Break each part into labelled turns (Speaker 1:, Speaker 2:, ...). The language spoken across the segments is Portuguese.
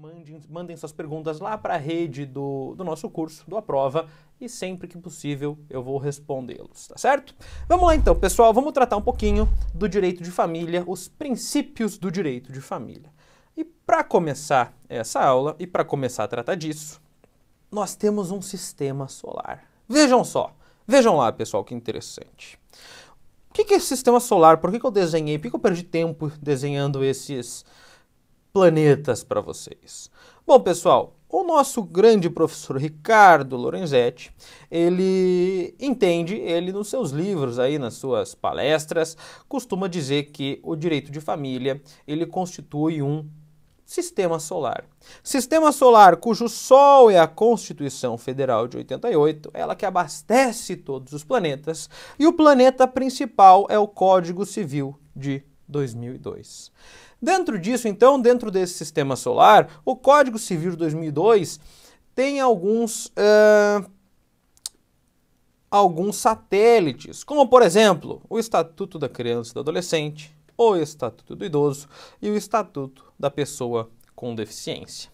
Speaker 1: Mandem, mandem suas perguntas lá para a rede do, do nosso curso, do Aprova, e sempre que possível eu vou respondê-los, tá certo? Vamos lá então, pessoal, vamos tratar um pouquinho do direito de família, os princípios do direito de família. E para começar essa aula e para começar a tratar disso, nós temos um sistema solar. Vejam só, vejam lá, pessoal, que interessante. O que, que é esse sistema solar? Por que, que eu desenhei? Por que, que eu perdi tempo desenhando esses planetas para vocês. Bom, pessoal, o nosso grande professor Ricardo Lorenzetti, ele entende, ele nos seus livros aí, nas suas palestras, costuma dizer que o direito de família, ele constitui um sistema solar. Sistema solar cujo sol é a Constituição Federal de 88, ela que abastece todos os planetas, e o planeta principal é o Código Civil de 2002. Dentro disso, então, dentro desse sistema solar, o Código Civil de 2002 tem alguns, uh, alguns satélites, como, por exemplo, o Estatuto da Criança e do Adolescente, o Estatuto do Idoso e o Estatuto da Pessoa com Deficiência.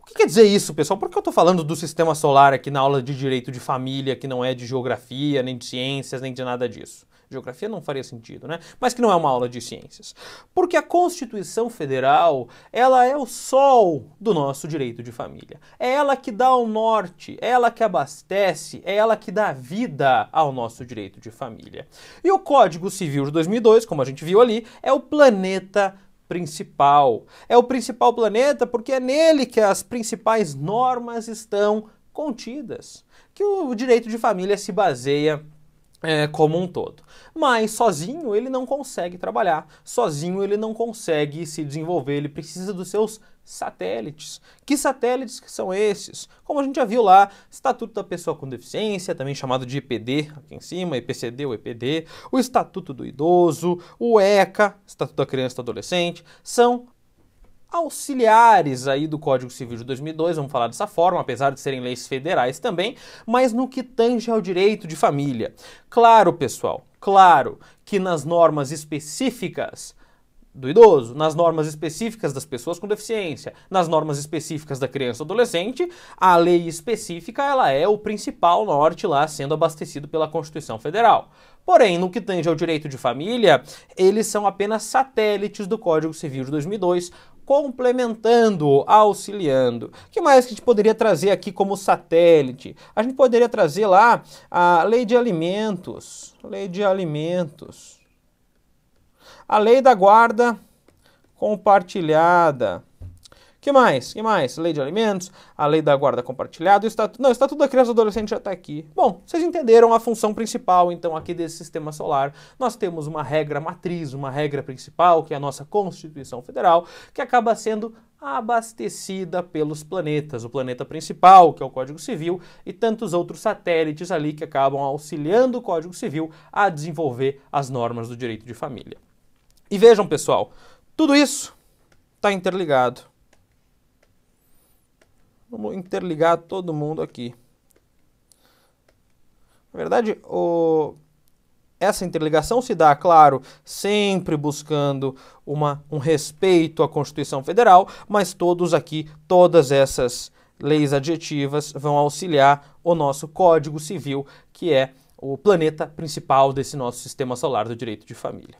Speaker 1: O que quer dizer isso, pessoal? Por que eu estou falando do sistema solar aqui na aula de Direito de Família, que não é de Geografia, nem de Ciências, nem de nada disso? Geografia não faria sentido, né? Mas que não é uma aula de ciências. Porque a Constituição Federal, ela é o sol do nosso direito de família. É ela que dá o norte, é ela que abastece, é ela que dá vida ao nosso direito de família. E o Código Civil de 2002, como a gente viu ali, é o planeta principal. É o principal planeta porque é nele que as principais normas estão contidas, que o direito de família se baseia é, como um todo. Mas sozinho ele não consegue trabalhar, sozinho ele não consegue se desenvolver, ele precisa dos seus satélites. Que satélites que são esses? Como a gente já viu lá, Estatuto da Pessoa com Deficiência, também chamado de IPD, aqui em cima, EPCD ou EPD, o Estatuto do Idoso, o ECA, Estatuto da Criança e do Adolescente, são auxiliares aí do Código Civil de 2002, vamos falar dessa forma, apesar de serem leis federais também, mas no que tange ao direito de família. Claro, pessoal, claro que nas normas específicas do idoso, nas normas específicas das pessoas com deficiência, nas normas específicas da criança e adolescente, a lei específica ela é o principal norte lá sendo abastecido pela Constituição Federal. Porém, no que tange ao direito de família, eles são apenas satélites do Código Civil de 2002, complementando, auxiliando. O que mais que a gente poderia trazer aqui como satélite? A gente poderia trazer lá a lei de alimentos, lei de alimentos. A lei da guarda compartilhada que mais? que mais? Lei de alimentos, a lei da guarda compartilhada, o estatuto... Não, o estatuto da criança e adolescente já está aqui. Bom, vocês entenderam a função principal, então, aqui desse sistema solar. Nós temos uma regra matriz, uma regra principal, que é a nossa Constituição Federal, que acaba sendo abastecida pelos planetas, o planeta principal, que é o Código Civil, e tantos outros satélites ali que acabam auxiliando o Código Civil a desenvolver as normas do direito de família. E vejam, pessoal, tudo isso está interligado. Vamos interligar todo mundo aqui. Na verdade, o... essa interligação se dá, claro, sempre buscando uma, um respeito à Constituição Federal, mas todos aqui, todas essas leis adjetivas vão auxiliar o nosso Código Civil, que é o planeta principal desse nosso sistema solar do direito de família.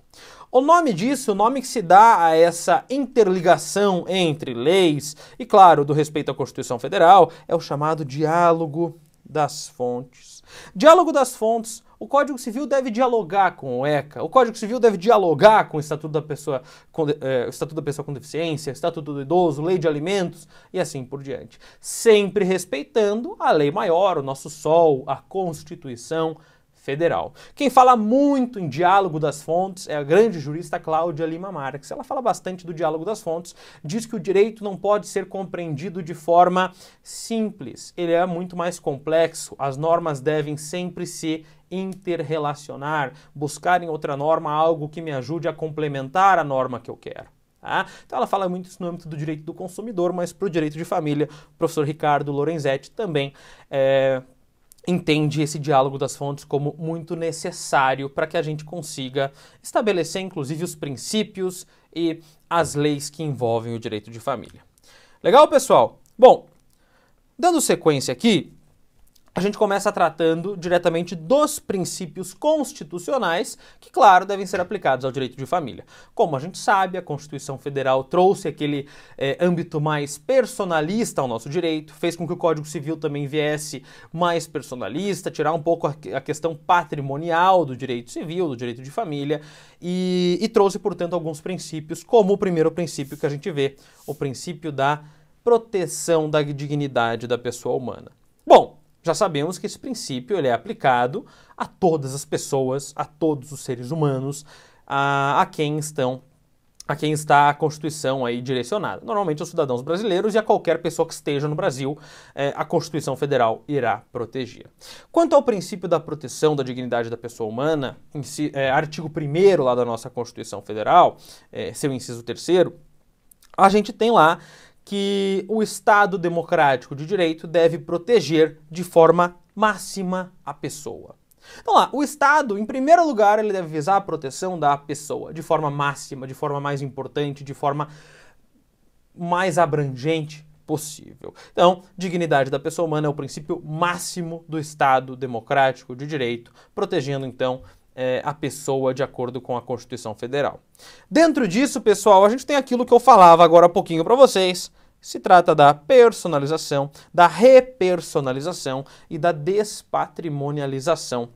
Speaker 1: O nome disso, o nome que se dá a essa interligação entre leis e, claro, do respeito à Constituição Federal, é o chamado diálogo das fontes. Diálogo das fontes o Código Civil deve dialogar com o ECA, o Código Civil deve dialogar com o Estatuto da Pessoa com, é, o Estatuto da Pessoa com Deficiência, Estatuto do Idoso, Lei de Alimentos e assim por diante. Sempre respeitando a lei maior, o nosso sol, a Constituição Federal. Quem fala muito em diálogo das fontes é a grande jurista Cláudia Lima Marques. Ela fala bastante do diálogo das fontes, diz que o direito não pode ser compreendido de forma simples, ele é muito mais complexo, as normas devem sempre se interrelacionar, buscar em outra norma algo que me ajude a complementar a norma que eu quero. Tá? Então ela fala muito isso no âmbito do direito do consumidor, mas para o direito de família, o professor Ricardo Lorenzetti também é, entende esse diálogo das fontes como muito necessário para que a gente consiga estabelecer, inclusive, os princípios e as leis que envolvem o direito de família. Legal, pessoal? Bom, dando sequência aqui, a gente começa tratando diretamente dos princípios constitucionais, que, claro, devem ser aplicados ao direito de família. Como a gente sabe, a Constituição Federal trouxe aquele é, âmbito mais personalista ao nosso direito, fez com que o Código Civil também viesse mais personalista, tirar um pouco a, a questão patrimonial do direito civil, do direito de família, e, e trouxe, portanto, alguns princípios, como o primeiro princípio que a gente vê, o princípio da proteção da dignidade da pessoa humana. Já sabemos que esse princípio ele é aplicado a todas as pessoas, a todos os seres humanos, a, a quem estão a quem está a Constituição aí direcionada. Normalmente aos cidadãos brasileiros e a qualquer pessoa que esteja no Brasil, é, a Constituição Federal irá proteger. Quanto ao princípio da proteção da dignidade da pessoa humana, si, eh, artigo 1 lá da nossa Constituição Federal, é, seu inciso 3 a gente tem lá que o Estado democrático de direito deve proteger de forma máxima a pessoa. Então lá, o Estado, em primeiro lugar, ele deve visar a proteção da pessoa de forma máxima, de forma mais importante, de forma mais abrangente possível. Então, dignidade da pessoa humana é o princípio máximo do Estado democrático de direito, protegendo então é, a pessoa de acordo com a Constituição Federal. Dentro disso, pessoal, a gente tem aquilo que eu falava agora há pouquinho para vocês se trata da personalização, da repersonalização e da despatrimonialização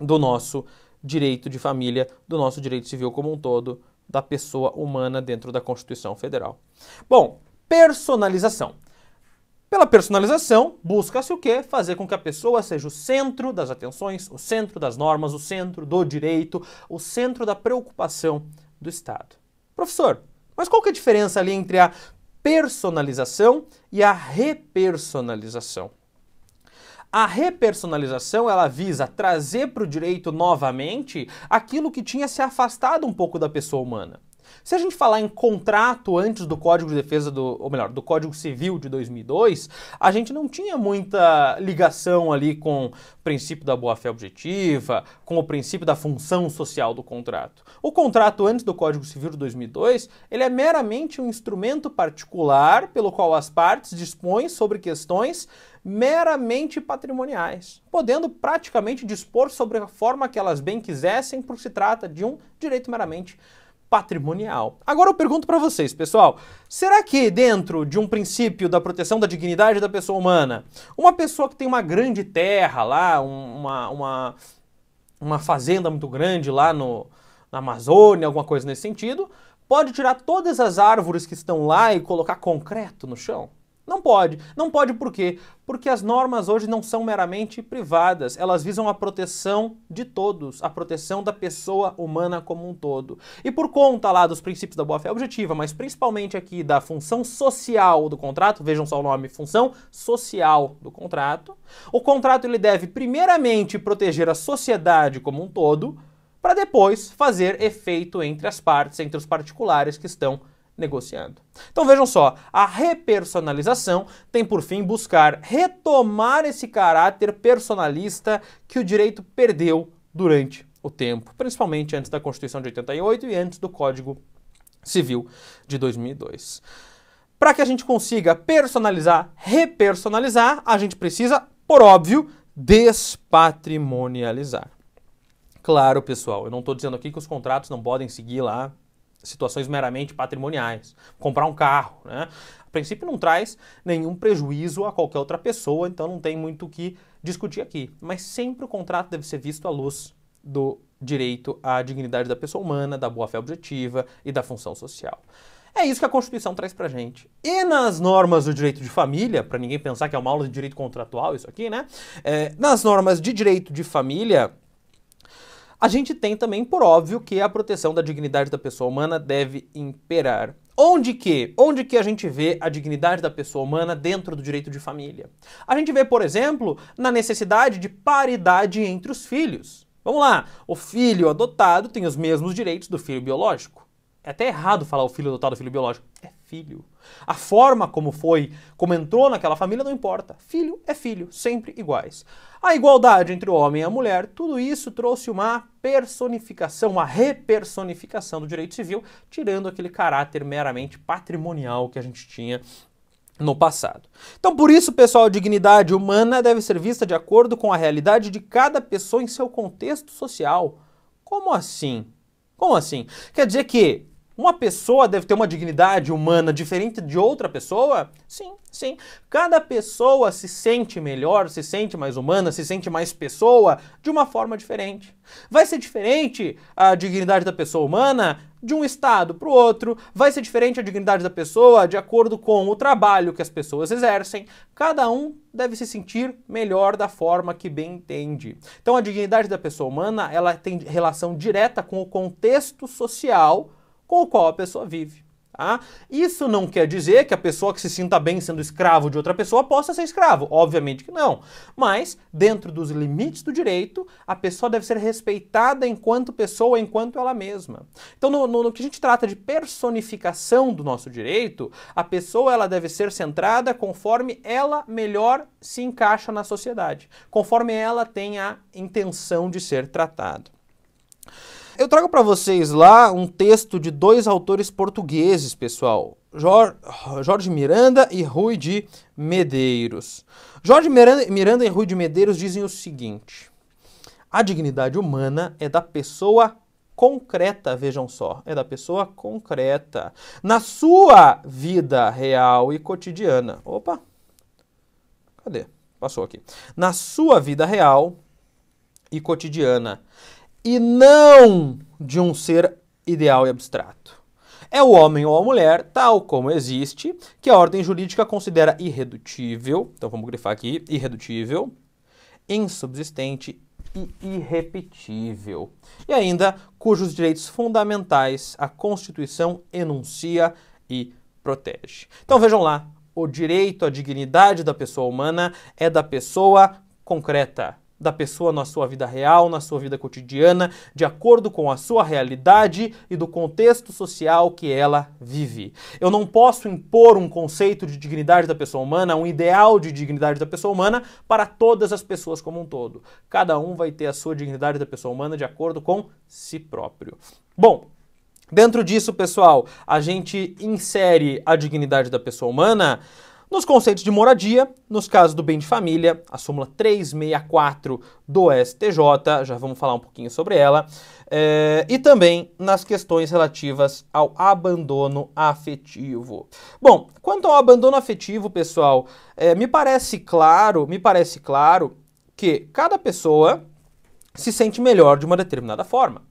Speaker 1: do nosso direito de família, do nosso direito civil como um todo, da pessoa humana dentro da Constituição Federal. Bom, personalização. Pela personalização, busca-se o quê? Fazer com que a pessoa seja o centro das atenções, o centro das normas, o centro do direito, o centro da preocupação do Estado. Professor, mas qual que é a diferença ali entre a personalização e a repersonalização. A repersonalização ela visa trazer para o direito novamente aquilo que tinha se afastado um pouco da pessoa humana. Se a gente falar em contrato antes do Código de Defesa do, ou melhor, do Código Civil de 2002, a gente não tinha muita ligação ali com o princípio da boa-fé objetiva, com o princípio da função social do contrato. O contrato antes do Código Civil de 2002, ele é meramente um instrumento particular pelo qual as partes dispõem sobre questões meramente patrimoniais, podendo praticamente dispor sobre a forma que elas bem quisessem, porque se trata de um direito meramente patrimonial patrimonial. Agora eu pergunto para vocês, pessoal, será que dentro de um princípio da proteção da dignidade da pessoa humana, uma pessoa que tem uma grande terra lá, uma, uma, uma fazenda muito grande lá no, na Amazônia, alguma coisa nesse sentido, pode tirar todas as árvores que estão lá e colocar concreto no chão? Não pode. Não pode por quê? Porque as normas hoje não são meramente privadas, elas visam a proteção de todos, a proteção da pessoa humana como um todo. E por conta lá dos princípios da boa-fé objetiva, mas principalmente aqui da função social do contrato, vejam só o nome, função social do contrato, o contrato ele deve primeiramente proteger a sociedade como um todo, para depois fazer efeito entre as partes, entre os particulares que estão Negociando. Então vejam só, a repersonalização tem por fim buscar retomar esse caráter personalista que o direito perdeu durante o tempo, principalmente antes da Constituição de 88 e antes do Código Civil de 2002. Para que a gente consiga personalizar, repersonalizar, a gente precisa, por óbvio, despatrimonializar. Claro, pessoal, eu não estou dizendo aqui que os contratos não podem seguir lá situações meramente patrimoniais, comprar um carro, né? A princípio não traz nenhum prejuízo a qualquer outra pessoa, então não tem muito o que discutir aqui. Mas sempre o contrato deve ser visto à luz do direito à dignidade da pessoa humana, da boa-fé objetiva e da função social. É isso que a Constituição traz pra gente. E nas normas do direito de família, para ninguém pensar que é uma aula de direito contratual isso aqui, né? É, nas normas de direito de família, a gente tem também, por óbvio, que a proteção da dignidade da pessoa humana deve imperar. Onde que? Onde que a gente vê a dignidade da pessoa humana dentro do direito de família? A gente vê, por exemplo, na necessidade de paridade entre os filhos. Vamos lá, o filho adotado tem os mesmos direitos do filho biológico. É até errado falar o filho adotado, o filho biológico. É filho. A forma como foi, como entrou naquela família, não importa. Filho é filho, sempre iguais. A igualdade entre o homem e a mulher, tudo isso trouxe uma personificação, uma repersonificação do direito civil, tirando aquele caráter meramente patrimonial que a gente tinha no passado. Então, por isso, pessoal, a dignidade humana deve ser vista de acordo com a realidade de cada pessoa em seu contexto social. Como assim? Como assim? Quer dizer que uma pessoa deve ter uma dignidade humana diferente de outra pessoa? Sim, sim. Cada pessoa se sente melhor, se sente mais humana, se sente mais pessoa de uma forma diferente. Vai ser diferente a dignidade da pessoa humana de um estado para o outro, vai ser diferente a dignidade da pessoa de acordo com o trabalho que as pessoas exercem. Cada um deve se sentir melhor da forma que bem entende. Então a dignidade da pessoa humana, ela tem relação direta com o contexto social com o qual a pessoa vive. Tá? Isso não quer dizer que a pessoa que se sinta bem sendo escravo de outra pessoa possa ser escravo, obviamente que não. Mas, dentro dos limites do direito, a pessoa deve ser respeitada enquanto pessoa, enquanto ela mesma. Então, no, no, no que a gente trata de personificação do nosso direito, a pessoa ela deve ser centrada conforme ela melhor se encaixa na sociedade, conforme ela tem a intenção de ser tratada. Eu trago para vocês lá um texto de dois autores portugueses, pessoal. Jorge Miranda e Rui de Medeiros. Jorge Miranda e Rui de Medeiros dizem o seguinte: a dignidade humana é da pessoa concreta, vejam só, é da pessoa concreta, na sua vida real e cotidiana. Opa, cadê? Passou aqui. Na sua vida real e cotidiana e não de um ser ideal e abstrato. É o homem ou a mulher, tal como existe, que a ordem jurídica considera irredutível, então vamos grifar aqui, irredutível, insubsistente e irrepetível. E ainda cujos direitos fundamentais a Constituição enuncia e protege. Então vejam lá, o direito à dignidade da pessoa humana é da pessoa concreta, da pessoa na sua vida real, na sua vida cotidiana, de acordo com a sua realidade e do contexto social que ela vive. Eu não posso impor um conceito de dignidade da pessoa humana, um ideal de dignidade da pessoa humana para todas as pessoas como um todo. Cada um vai ter a sua dignidade da pessoa humana de acordo com si próprio. Bom, Dentro disso, pessoal, a gente insere a dignidade da pessoa humana nos conceitos de moradia, nos casos do bem de família, a súmula 364 do STJ, já vamos falar um pouquinho sobre ela, é, e também nas questões relativas ao abandono afetivo. Bom, quanto ao abandono afetivo, pessoal, é, me parece claro, me parece claro que cada pessoa se sente melhor de uma determinada forma.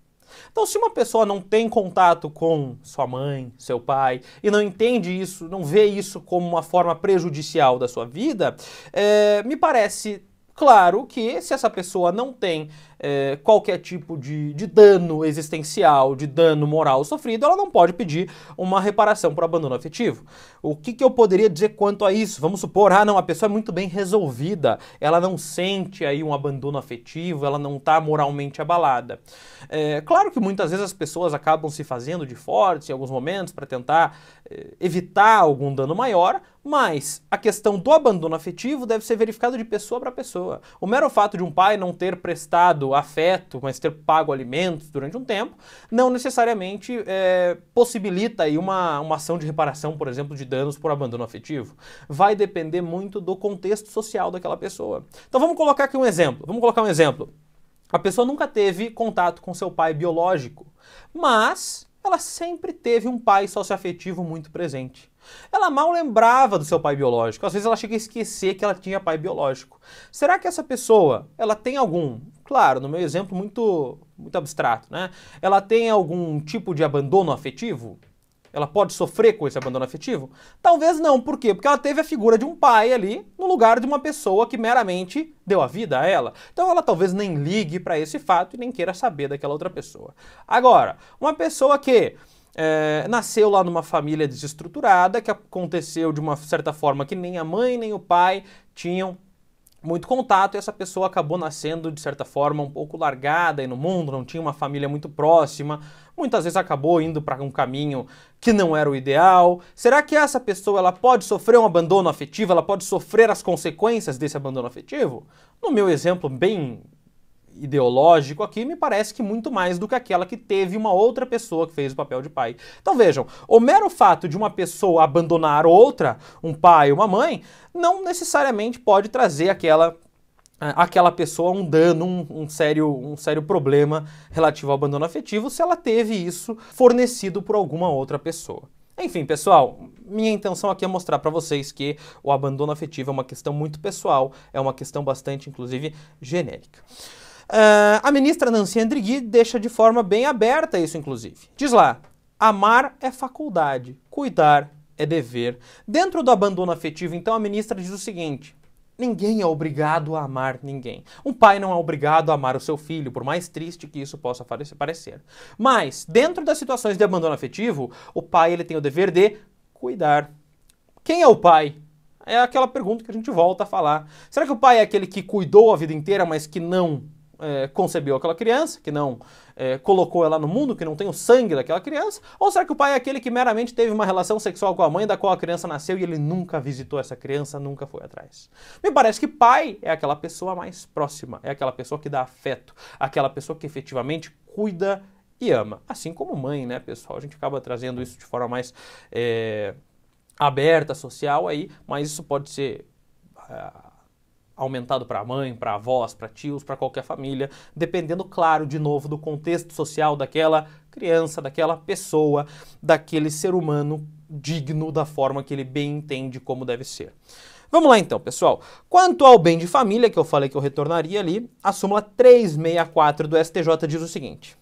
Speaker 1: Então, se uma pessoa não tem contato com sua mãe, seu pai, e não entende isso, não vê isso como uma forma prejudicial da sua vida, é, me parece claro que se essa pessoa não tem é, qualquer tipo de, de dano existencial, de dano moral sofrido, ela não pode pedir uma reparação por abandono afetivo. O que, que eu poderia dizer quanto a isso? Vamos supor, ah, não, a pessoa é muito bem resolvida, ela não sente aí um abandono afetivo, ela não está moralmente abalada. É, claro que muitas vezes as pessoas acabam se fazendo de fortes em alguns momentos para tentar é, evitar algum dano maior, mas a questão do abandono afetivo deve ser verificada de pessoa para pessoa. O mero fato de um pai não ter prestado afeto, mas ter pago alimentos durante um tempo, não necessariamente é, possibilita aí uma, uma ação de reparação, por exemplo, de danos por abandono afetivo. Vai depender muito do contexto social daquela pessoa. Então vamos colocar aqui um exemplo. Vamos colocar um exemplo. A pessoa nunca teve contato com seu pai biológico, mas ela sempre teve um pai socioafetivo muito presente. Ela mal lembrava do seu pai biológico. Às vezes ela chega a esquecer que ela tinha pai biológico. Será que essa pessoa, ela tem algum? Claro, no meu exemplo muito muito abstrato, né? Ela tem algum tipo de abandono afetivo? Ela pode sofrer com esse abandono afetivo? Talvez não, por quê? Porque ela teve a figura de um pai ali no lugar de uma pessoa que meramente deu a vida a ela. Então ela talvez nem ligue para esse fato e nem queira saber daquela outra pessoa. Agora, uma pessoa que é, nasceu lá numa família desestruturada, que aconteceu de uma certa forma que nem a mãe nem o pai tinham muito contato e essa pessoa acabou nascendo de certa forma um pouco largada no mundo, não tinha uma família muito próxima, muitas vezes acabou indo para um caminho que não era o ideal. Será que essa pessoa ela pode sofrer um abandono afetivo? Ela pode sofrer as consequências desse abandono afetivo? No meu exemplo bem ideológico aqui me parece que muito mais do que aquela que teve uma outra pessoa que fez o papel de pai. Então vejam, o mero fato de uma pessoa abandonar outra, um pai, uma mãe, não necessariamente pode trazer aquela eh, aquela pessoa um dano, um, um, sério, um sério problema relativo ao abandono afetivo se ela teve isso fornecido por alguma outra pessoa. Enfim, pessoal, minha intenção aqui é mostrar para vocês que o abandono afetivo é uma questão muito pessoal, é uma questão bastante, inclusive, genérica. Uh, a ministra Nancy Andrighi deixa de forma bem aberta isso, inclusive. Diz lá: amar é faculdade, cuidar é dever. Dentro do abandono afetivo, então, a ministra diz o seguinte: Ninguém é obrigado a amar ninguém. Um pai não é obrigado a amar o seu filho, por mais triste que isso possa parecer. Mas, dentro das situações de abandono afetivo, o pai ele tem o dever de cuidar. Quem é o pai? É aquela pergunta que a gente volta a falar. Será que o pai é aquele que cuidou a vida inteira, mas que não é, concebeu aquela criança, que não é, colocou ela no mundo, que não tem o sangue daquela criança? Ou será que o pai é aquele que meramente teve uma relação sexual com a mãe da qual a criança nasceu e ele nunca visitou essa criança, nunca foi atrás? Me parece que pai é aquela pessoa mais próxima, é aquela pessoa que dá afeto, aquela pessoa que efetivamente cuida e ama. Assim como mãe, né, pessoal? A gente acaba trazendo isso de forma mais é, aberta, social aí, mas isso pode ser ah, aumentado para a mãe, para avós, para tios, para qualquer família, dependendo, claro, de novo, do contexto social daquela criança, daquela pessoa, daquele ser humano digno da forma que ele bem entende como deve ser. Vamos lá então, pessoal. Quanto ao bem de família, que eu falei que eu retornaria ali, a súmula 364 do STJ diz o seguinte: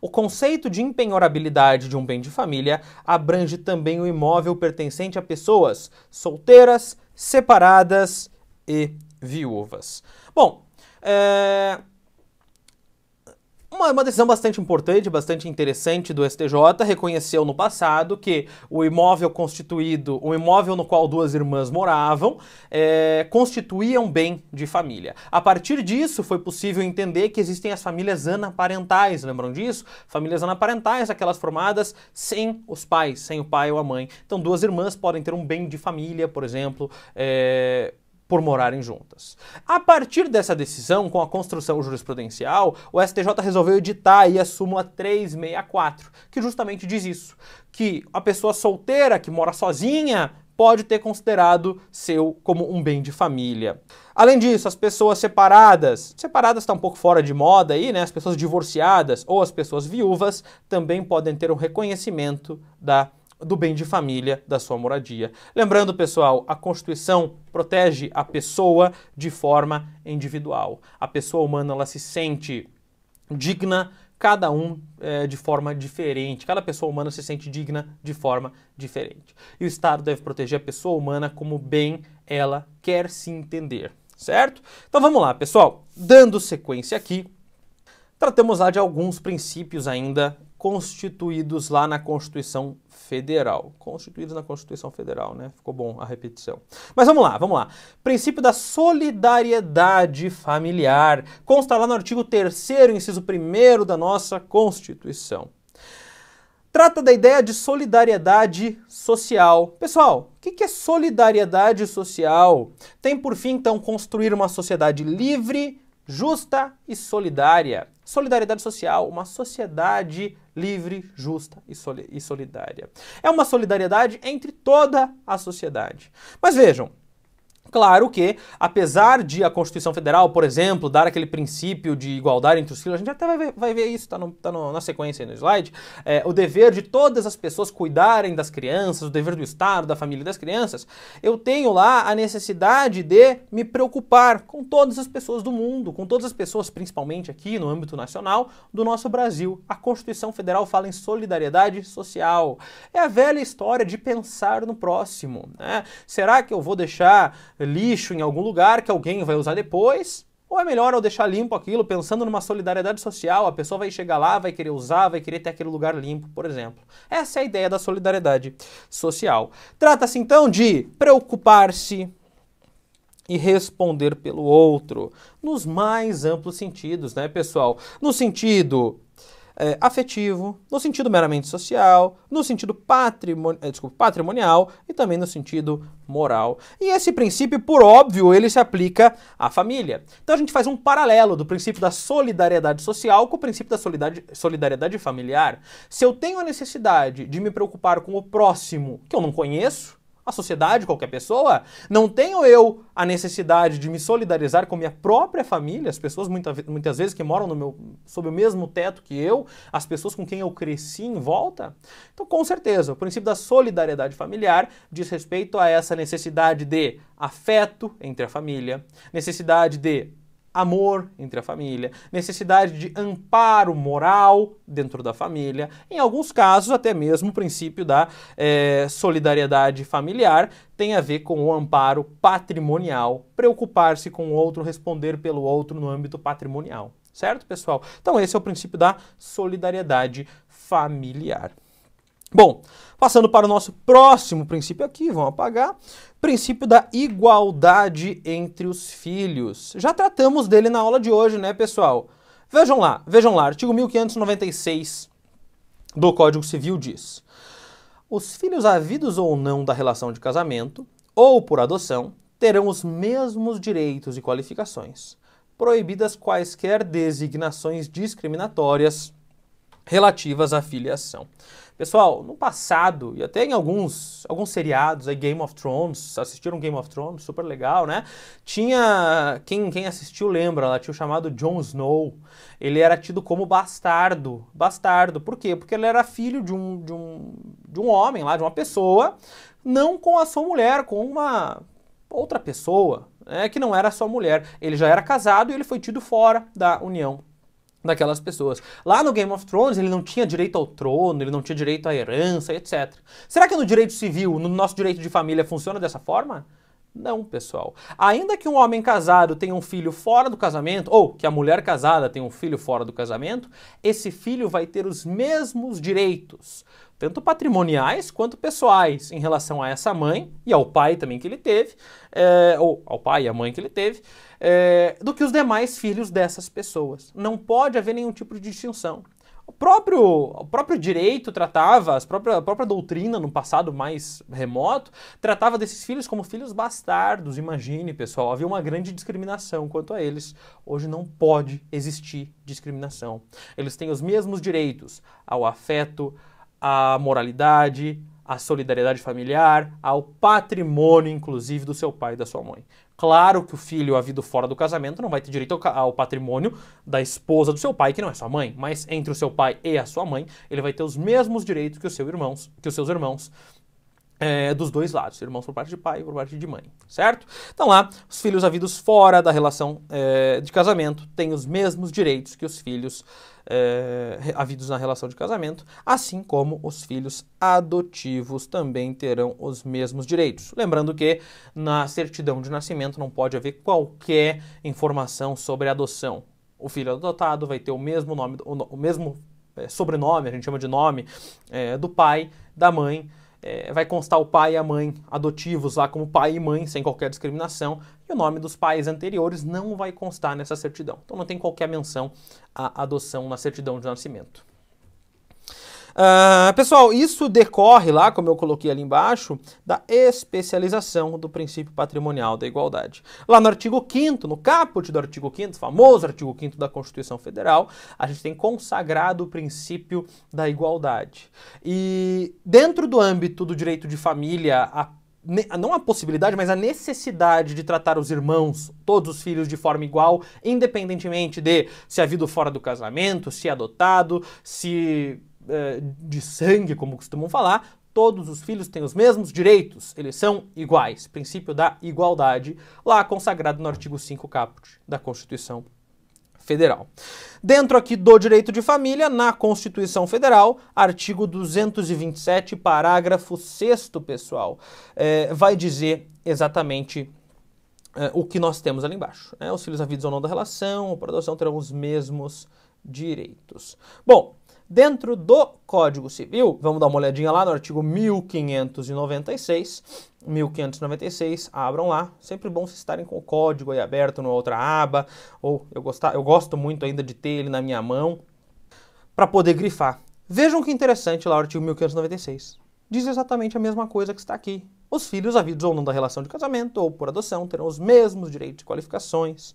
Speaker 1: o conceito de empenhorabilidade de um bem de família abrange também o imóvel pertencente a pessoas solteiras, separadas e viúvas. Bom, é... Uma, uma, decisão bastante importante, bastante interessante do STJ, reconheceu no passado que o imóvel constituído, o imóvel no qual duas irmãs moravam, é, constituía um bem de família. A partir disso, foi possível entender que existem as famílias anaparentais, lembram disso? Famílias anaparentais, aquelas formadas sem os pais, sem o pai ou a mãe. Então, duas irmãs podem ter um bem de família, por exemplo, é, por morarem juntas. A partir dessa decisão, com a construção jurisprudencial, o STJ resolveu editar aí a súmula 364, que justamente diz isso, que a pessoa solteira que mora sozinha pode ter considerado seu como um bem de família. Além disso, as pessoas separadas, separadas está um pouco fora de moda aí, né? As pessoas divorciadas ou as pessoas viúvas também podem ter um reconhecimento da do bem de família da sua moradia. Lembrando, pessoal, a Constituição protege a pessoa de forma individual. A pessoa humana ela se sente digna cada um é, de forma diferente. Cada pessoa humana se sente digna de forma diferente. E o Estado deve proteger a pessoa humana como bem ela quer se entender, certo? Então vamos lá, pessoal. Dando sequência aqui, tratamos lá de alguns princípios ainda constituídos lá na Constituição Federal. Constituídos na Constituição Federal, né? Ficou bom a repetição. Mas vamos lá, vamos lá. Princípio da solidariedade familiar, consta lá no artigo 3 inciso 1 da nossa Constituição. Trata da ideia de solidariedade social. Pessoal, o que é solidariedade social? Tem por fim, então, construir uma sociedade livre, justa e solidária solidariedade social, uma sociedade livre, justa e, solidária. É uma solidariedade entre toda a sociedade. Mas vejam, Claro que, apesar de a Constituição Federal, por exemplo, dar aquele princípio de igualdade entre os filhos, a gente até vai ver, vai ver isso, está tá, tá na sequência aí no slide, é, o dever de todas as pessoas cuidarem das crianças, o dever do Estado, da família das crianças, eu tenho lá a necessidade de me preocupar com todas as pessoas do mundo, com todas as pessoas, principalmente aqui no âmbito nacional, do nosso Brasil. A Constituição Federal fala em solidariedade social. É a velha história de pensar no próximo. Né? Será que eu vou deixar lixo em algum lugar que alguém vai usar depois, ou é melhor eu deixar limpo aquilo pensando numa solidariedade social, a pessoa vai chegar lá, vai querer usar, vai querer ter aquele lugar limpo, por exemplo. Essa é a ideia da solidariedade social. Trata-se então de preocupar-se e responder pelo outro, nos mais amplos sentidos, né, pessoal? No sentido é, afetivo, no sentido meramente social, no sentido patrimon... É, desculpa, patrimonial e também no sentido moral. E esse princípio, por óbvio, ele se aplica à família. Então a gente faz um paralelo do princípio da solidariedade social com o princípio da solidariedade familiar. Se eu tenho a necessidade de me preocupar com o próximo que eu não conheço, a sociedade, qualquer pessoa, não tenho eu a necessidade de me solidarizar com minha própria família, as pessoas muita, muitas vezes que moram no meu, sob o mesmo teto que eu, as pessoas com quem eu cresci em volta? Então, com certeza, o princípio da solidariedade familiar diz respeito a essa necessidade de afeto entre a família, necessidade de amor entre a família, necessidade de amparo moral dentro da família, em alguns casos até mesmo o princípio da é, solidariedade familiar tem a ver com o amparo patrimonial, preocupar-se com o outro, responder pelo outro no âmbito patrimonial, certo pessoal? Então esse é o princípio da solidariedade familiar. Bom, passando para o nosso próximo princípio aqui, vamos apagar. Princípio da igualdade entre os filhos. Já tratamos dele na aula de hoje, né, pessoal? Vejam lá, vejam lá, artigo 1596 do Código Civil diz: Os filhos havidos ou não da relação de casamento ou por adoção terão os mesmos direitos e qualificações, proibidas quaisquer designações discriminatórias relativas à filiação. Pessoal, no passado, e até em alguns, alguns seriados, aí Game of Thrones, assistiram Game of Thrones, super legal, né? Tinha, quem, quem assistiu lembra, lá tinha o chamado Jon Snow. Ele era tido como bastardo. Bastardo, por quê? Porque ele era filho de um, de um, de um homem lá, de uma pessoa, não com a sua mulher, com uma outra pessoa, né? que não era sua mulher. Ele já era casado e ele foi tido fora da união daquelas pessoas. Lá no Game of Thrones ele não tinha direito ao trono, ele não tinha direito à herança, etc. Será que no direito civil, no nosso direito de família, funciona dessa forma? Não, pessoal. Ainda que um homem casado tenha um filho fora do casamento, ou que a mulher casada tenha um filho fora do casamento, esse filho vai ter os mesmos direitos, tanto patrimoniais quanto pessoais, em relação a essa mãe e ao pai também que ele teve, é, ou ao pai e à mãe que ele teve, é, do que os demais filhos dessas pessoas. Não pode haver nenhum tipo de distinção. O próprio, o próprio direito tratava, a própria doutrina no passado mais remoto, tratava desses filhos como filhos bastardos. Imagine, pessoal, havia uma grande discriminação quanto a eles. Hoje não pode existir discriminação. Eles têm os mesmos direitos ao afeto, à moralidade, à solidariedade familiar, ao patrimônio, inclusive, do seu pai e da sua mãe. Claro que o filho, havido fora do casamento, não vai ter direito ao, patrimônio da esposa do seu pai, que não é sua mãe, mas entre o seu pai e a sua mãe, ele vai ter os mesmos direitos que irmãos, que os seus irmãos é, dos dois lados, irmãos por parte de pai e por parte de mãe, certo? Então lá, os filhos havidos fora da relação é, de casamento têm os mesmos direitos que os filhos é, havidos na relação de casamento, assim como os filhos adotivos também terão os mesmos direitos. Lembrando que na certidão de nascimento não pode haver qualquer informação sobre adoção. O filho adotado vai ter o mesmo nome, o, o mesmo é, sobrenome, a gente chama de nome é, do pai, da mãe é, vai constar o pai e a mãe adotivos lá como pai e mãe, sem qualquer discriminação, e o nome dos pais anteriores não vai constar nessa certidão. Então não tem qualquer menção à adoção na certidão de nascimento. Uh, pessoal, isso decorre lá, como eu coloquei ali embaixo, da especialização do princípio patrimonial da igualdade. Lá no artigo 5 no caput do artigo 5 famoso artigo 5 da Constituição Federal, a gente tem consagrado o princípio da igualdade. E dentro do âmbito do direito de família, a não a possibilidade, mas a necessidade de tratar os irmãos, todos os filhos de forma igual, independentemente de se havido fora do casamento, se adotado, se eh, de sangue, como costumam falar, todos os filhos têm os mesmos direitos, eles são iguais. Princípio da igualdade, lá consagrado no artigo 5 caput da Constituição Federal. Dentro aqui do direito de família, na Constituição Federal, artigo 227, parágrafo 6, pessoal, é, vai dizer exatamente é, o que nós temos ali embaixo. Né? Os filhos havidos ou não da relação, ou por adoção, terão os mesmos direitos. Bom, Dentro do Código Civil, vamos dar uma olhadinha lá no artigo 1596. 1596, abram lá. Sempre bom vocês estarem com o código aí aberto numa outra aba, ou eu, gostar, eu gosto muito ainda de ter ele na minha mão para poder grifar. Vejam que interessante lá o artigo 1596. Diz exatamente a mesma coisa que está aqui. Os filhos, havidos ou não da relação de casamento ou por adoção, terão os mesmos direitos e qualificações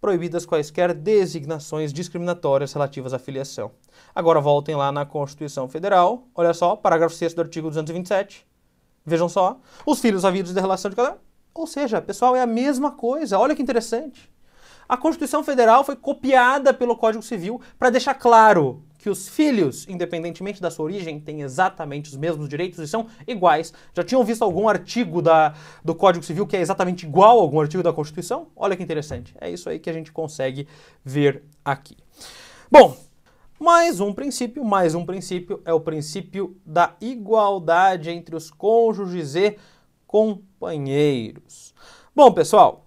Speaker 1: proibidas quaisquer designações discriminatórias relativas à filiação. Agora voltem lá na Constituição Federal, olha só, parágrafo 6 do artigo 227. Vejam só, os filhos havidos da relação de cada um. Ou seja, pessoal, é a mesma coisa. Olha que interessante. A Constituição Federal foi copiada pelo Código Civil para deixar claro que os filhos, independentemente da sua origem, têm exatamente os mesmos direitos e são iguais. Já tinham visto algum artigo da, do Código Civil que é exatamente igual a algum artigo da Constituição? Olha que interessante. É isso aí que a gente consegue ver aqui. Bom, mais um princípio, mais um princípio é o princípio da igualdade entre os cônjuges e companheiros. Bom, pessoal,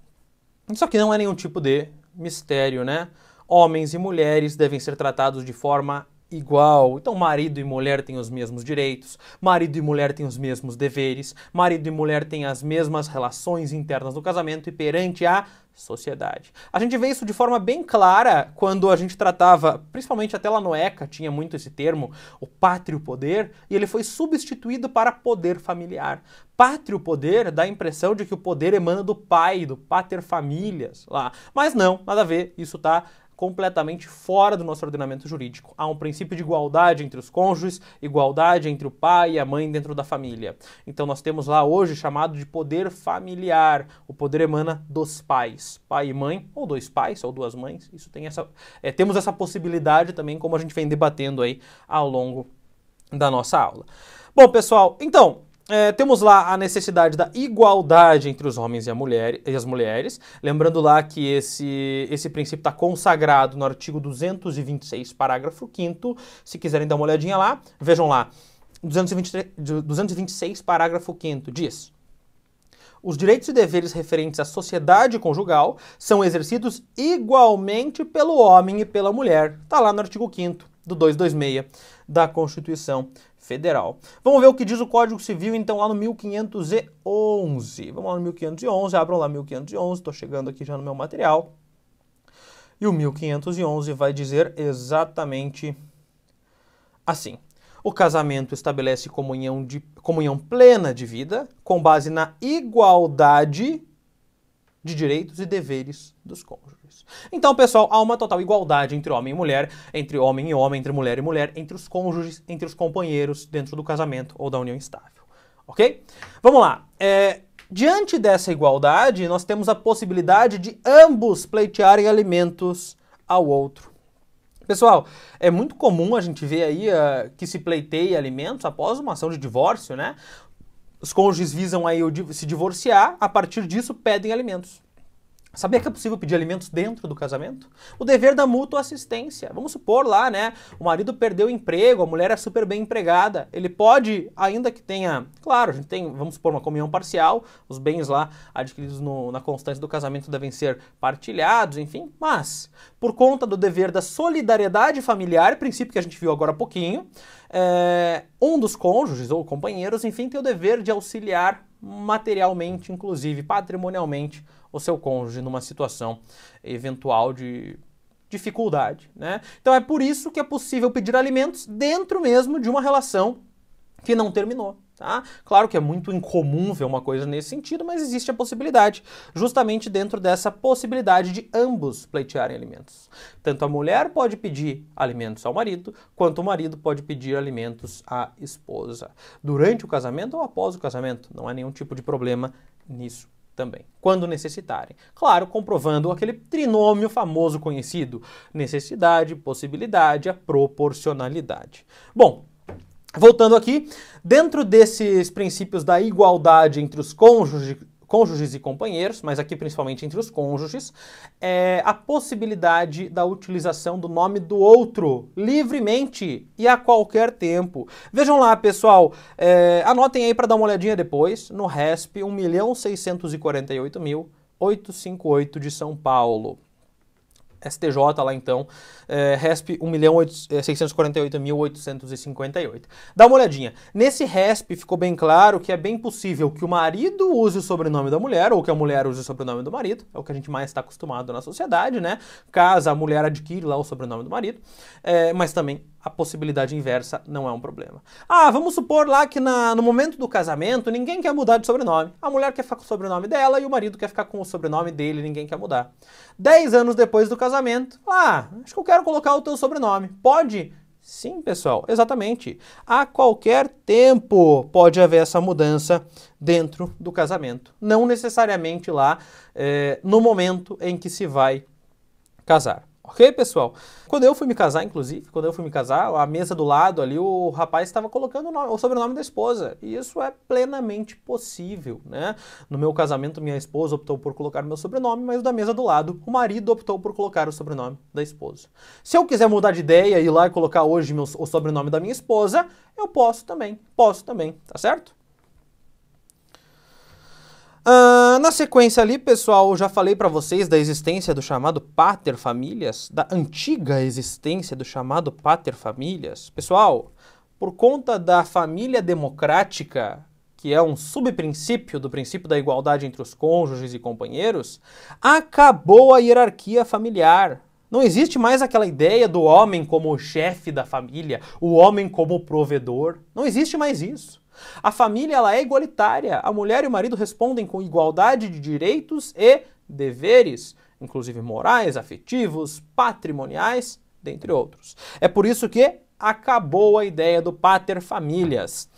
Speaker 1: isso aqui não é nenhum tipo de mistério, né? homens e mulheres devem ser tratados de forma igual. Então, marido e mulher têm os mesmos direitos, marido e mulher têm os mesmos deveres, marido e mulher têm as mesmas relações internas no casamento e perante a sociedade. A gente vê isso de forma bem clara quando a gente tratava, principalmente até lá no ECA, tinha muito esse termo, o pátrio poder, e ele foi substituído para poder familiar. Pátrio poder dá a impressão de que o poder emana do pai, do pater famílias lá. Mas não, nada a ver, isso está completamente fora do nosso ordenamento jurídico. Há um princípio de igualdade entre os cônjuges, igualdade entre o pai e a mãe dentro da família. Então nós temos lá hoje chamado de poder familiar. O poder emana dos pais, pai e mãe, ou dois pais, ou duas mães. Isso tem essa, é, temos essa possibilidade também, como a gente vem debatendo aí ao longo da nossa aula. Bom, pessoal, então é, temos lá a necessidade da igualdade entre os homens e, mulher, e as mulheres. Lembrando lá que esse, esse princípio está consagrado no artigo 226, parágrafo 5. Se quiserem dar uma olhadinha lá, vejam lá. 223, 226, parágrafo 5 diz. Os direitos e deveres referentes à sociedade conjugal são exercidos igualmente pelo homem e pela mulher. Está lá no artigo 5 do 226 da Constituição Federal. Vamos ver o que diz o Código Civil, então, lá no 1511. Vamos lá no 1511, abram lá 1511, estou chegando aqui já no meu material. E o 1511 vai dizer exatamente assim. O casamento estabelece comunhão, de, comunhão plena de vida com base na igualdade de direitos e deveres dos cônjuges. Então, pessoal, há uma total igualdade entre homem e mulher, entre homem e homem, entre mulher e mulher, entre os cônjuges, entre os companheiros dentro do casamento ou da união estável. Ok? Vamos lá. É, diante dessa igualdade, nós temos a possibilidade de ambos pleitearem alimentos ao outro. Pessoal, é muito comum a gente ver aí uh, que se pleiteia alimentos após uma ação de divórcio, né? Os cônjuges visam aí se divorciar, a partir disso pedem alimentos. Sabia que é possível pedir alimentos dentro do casamento? O dever da mútua assistência. Vamos supor lá, né? O marido perdeu o emprego, a mulher é super bem empregada. Ele pode, ainda que tenha, claro, a gente tem, vamos supor, uma comunhão parcial, os bens lá adquiridos no, na constância do casamento devem ser partilhados, enfim. Mas, por conta do dever da solidariedade familiar, princípio que a gente viu agora há pouquinho, é, um dos cônjuges ou companheiros, enfim, tem o dever de auxiliar materialmente, inclusive patrimonialmente, o seu cônjuge numa situação eventual de dificuldade, né? Então é por isso que é possível pedir alimentos dentro mesmo de uma relação que não terminou, tá? Claro que é muito incomum ver uma coisa nesse sentido, mas existe a possibilidade, justamente dentro dessa possibilidade de ambos pleitearem alimentos. Tanto a mulher pode pedir alimentos ao marido, quanto o marido pode pedir alimentos à esposa. Durante o casamento ou após o casamento, não há nenhum tipo de problema nisso também, quando necessitarem. Claro, comprovando aquele trinômio famoso conhecido: necessidade, possibilidade, a proporcionalidade. Bom, Voltando aqui, dentro desses princípios da igualdade entre os cônjuges, cônjuges e companheiros, mas aqui principalmente entre os cônjuges, é a possibilidade da utilização do nome do outro livremente e a qualquer tempo. Vejam lá, pessoal, é, anotem aí para dar uma olhadinha depois no RESP 1.648.858 de São Paulo. STJ lá então, é, RESP 1.648.858. Dá uma olhadinha. Nesse RESP ficou bem claro que é bem possível que o marido use o sobrenome da mulher ou que a mulher use o sobrenome do marido, é o que a gente mais está acostumado na sociedade, né? Casa, a mulher adquire lá o sobrenome do marido, é, mas também a possibilidade inversa não é um problema. Ah, vamos supor lá que na, no momento do casamento ninguém quer mudar de sobrenome. A mulher quer ficar com o sobrenome dela e o marido quer ficar com o sobrenome dele, ninguém quer mudar. Dez anos depois do casamento, ah, acho que eu quero colocar o teu sobrenome. Pode? Sim, pessoal, exatamente. A qualquer tempo pode haver essa mudança dentro do casamento. Não necessariamente lá é, no momento em que se vai casar. Ok, pessoal? Quando eu fui me casar, inclusive, quando eu fui me casar, a mesa do lado ali, o rapaz estava colocando o, nome, o, sobrenome da esposa. E isso é plenamente possível, né? No meu casamento, minha esposa optou por colocar meu sobrenome, mas da mesa do lado, o marido optou por colocar o sobrenome da esposa. Se eu quiser mudar de ideia e ir lá e colocar hoje meu, o sobrenome da minha esposa, eu posso também. Posso também, tá certo? Uh, na sequência ali, pessoal, eu já falei para vocês da existência do chamado pater famílias, da antiga existência do chamado pater famílias. Pessoal, por conta da família democrática, que é um subprincípio do princípio da igualdade entre os cônjuges e companheiros, acabou a hierarquia familiar. Não existe mais aquela ideia do homem como chefe da família, o homem como provedor. Não existe mais isso. A família ela é igualitária. A mulher e o marido respondem com igualdade de direitos e deveres, inclusive morais, afetivos, patrimoniais, dentre outros. É por isso que acabou a ideia do pater famílias.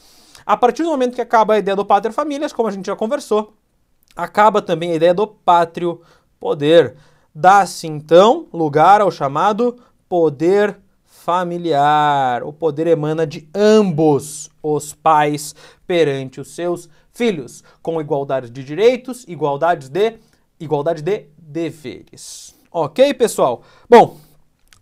Speaker 1: A partir do momento que acaba a ideia do pater famílias, como a gente já conversou, acaba também a ideia do pátrio poder. Dá-se então lugar ao chamado poder familiar. O poder emana de ambos os pais perante os seus filhos, com igualdade de direitos, igualdade de igualdade de deveres. OK, pessoal? Bom,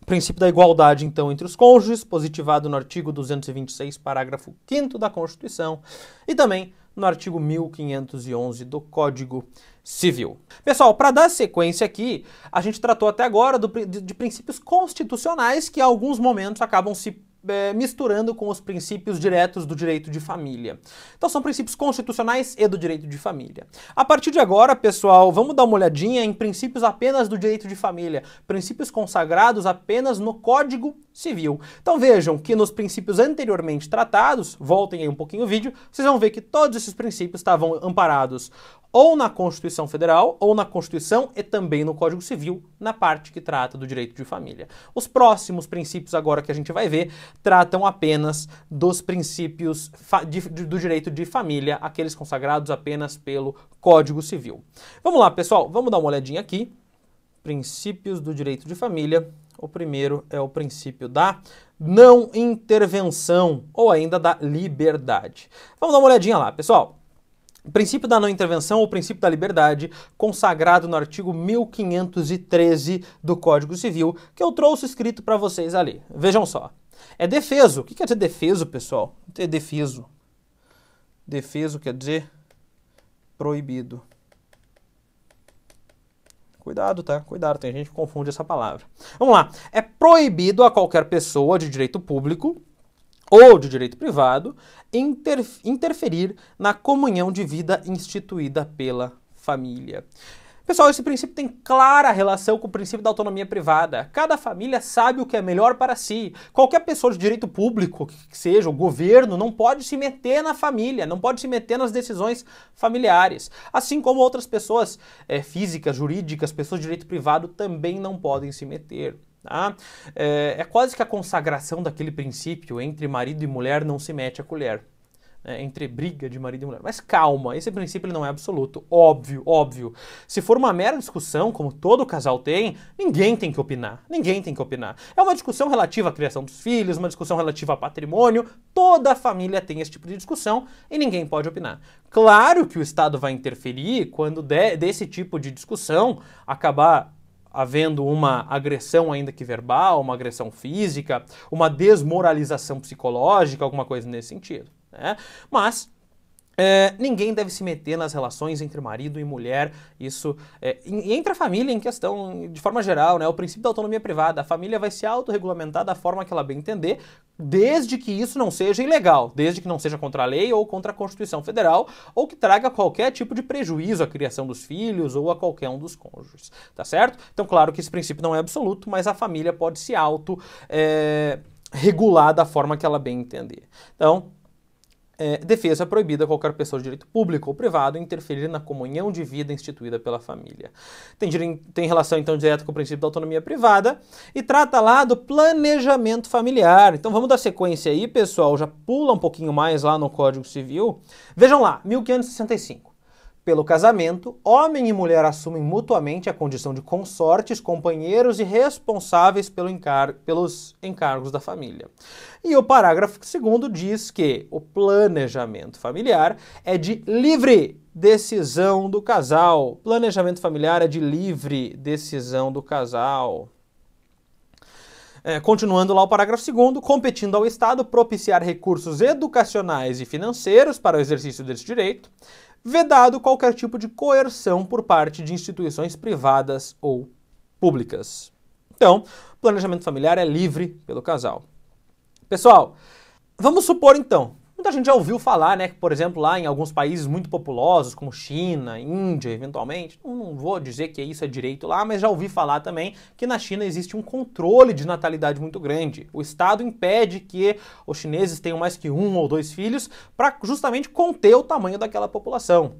Speaker 1: princípio da igualdade, então, entre os cônjuges, positivado no artigo 226, parágrafo 5 da Constituição, e também no artigo 1511 do Código Civil. Pessoal, para dar sequência aqui, a gente tratou até agora do, de, de, princípios constitucionais que, em alguns momentos, acabam se é, misturando com os princípios diretos do direito de família. Então, são princípios constitucionais e do direito de família. A partir de agora, pessoal, vamos dar uma olhadinha em princípios apenas do direito de família, princípios consagrados apenas no Código civil. Então vejam que nos princípios anteriormente tratados, voltem aí um pouquinho o vídeo, vocês vão ver que todos esses princípios estavam amparados ou na Constituição Federal, ou na Constituição e também no Código Civil, na parte que trata do direito de família. Os próximos princípios agora que a gente vai ver tratam apenas dos princípios de, de, do direito de família, aqueles consagrados apenas pelo Código Civil. Vamos lá, pessoal, vamos dar uma olhadinha aqui. Princípios do direito de família. O primeiro é o princípio da não intervenção ou ainda da liberdade. Vamos dar uma olhadinha lá, pessoal. O princípio da não intervenção ou princípio da liberdade, consagrado no artigo 1513 do Código Civil, que eu trouxe escrito para vocês ali. Vejam só. É defeso. O que quer dizer defeso, pessoal? É defeso. Defeso quer dizer proibido. Cuidado, tá? Cuidado, tem gente que confunde essa palavra. Vamos lá. É proibido a qualquer pessoa de direito público ou de direito privado interferir na comunhão de vida instituída pela família. Pessoal, esse princípio tem clara relação com o princípio da autonomia privada. Cada família sabe o que é melhor para si. Qualquer pessoa de direito público, que seja o governo, não pode se meter na família, não pode se meter nas decisões familiares. Assim como outras pessoas é, físicas, jurídicas, pessoas de direito privado também não podem se meter. Tá? É, é quase que a consagração daquele princípio entre marido e mulher não se mete a colher. Né, entre briga de marido e mulher. Mas calma, esse princípio não é absoluto. Óbvio, óbvio. Se for uma mera discussão, como todo casal tem, ninguém tem que opinar. Ninguém tem que opinar. É uma discussão relativa à criação dos filhos, uma discussão relativa a patrimônio. Toda a família tem esse tipo de discussão e ninguém pode opinar. Claro que o Estado vai interferir quando de, desse tipo de discussão acabar havendo uma agressão, ainda que verbal, uma agressão física, uma desmoralização psicológica, alguma coisa nesse sentido. Né? Mas é, ninguém deve se meter nas relações entre marido e mulher, isso. É, e entre a família em questão, de forma geral, né? O princípio da autonomia privada. A família vai se autorregulamentar da forma que ela bem entender, desde que isso não seja ilegal, desde que não seja contra a lei ou contra a Constituição Federal, ou que traga qualquer tipo de prejuízo à criação dos filhos ou a qualquer um dos cônjuges. Tá certo? Então, claro que esse princípio não é absoluto, mas a família pode se auto. É, regular da forma que ela bem entender. Então, é, defesa proibida a qualquer pessoa de direito público ou privado interferir na comunhão de vida instituída pela família. Tem, tem relação, então, direta com o princípio da autonomia privada e trata lá do planejamento familiar. Então vamos dar sequência aí, pessoal, já pula um pouquinho mais lá no Código Civil. Vejam lá, 1565. Pelo casamento, homem e mulher assumem mutuamente a condição de consortes, companheiros e responsáveis pelo encar pelos encargos da família. E o parágrafo segundo diz que o planejamento familiar é de livre decisão do casal. Planejamento familiar é de livre decisão do casal. É, continuando lá o parágrafo 2, competindo ao Estado propiciar recursos educacionais e financeiros para o exercício desse direito, vedado qualquer tipo de coerção por parte de instituições privadas ou públicas. Então, planejamento familiar é livre pelo casal. Pessoal, vamos supor então Muita gente já ouviu falar, né, que, por exemplo, lá em alguns países muito populosos, como China, Índia, eventualmente, não vou dizer que isso é direito lá, mas já ouvi falar também que na China existe um controle de natalidade muito grande. O Estado impede que os chineses tenham mais que um ou dois filhos para justamente conter o tamanho daquela população.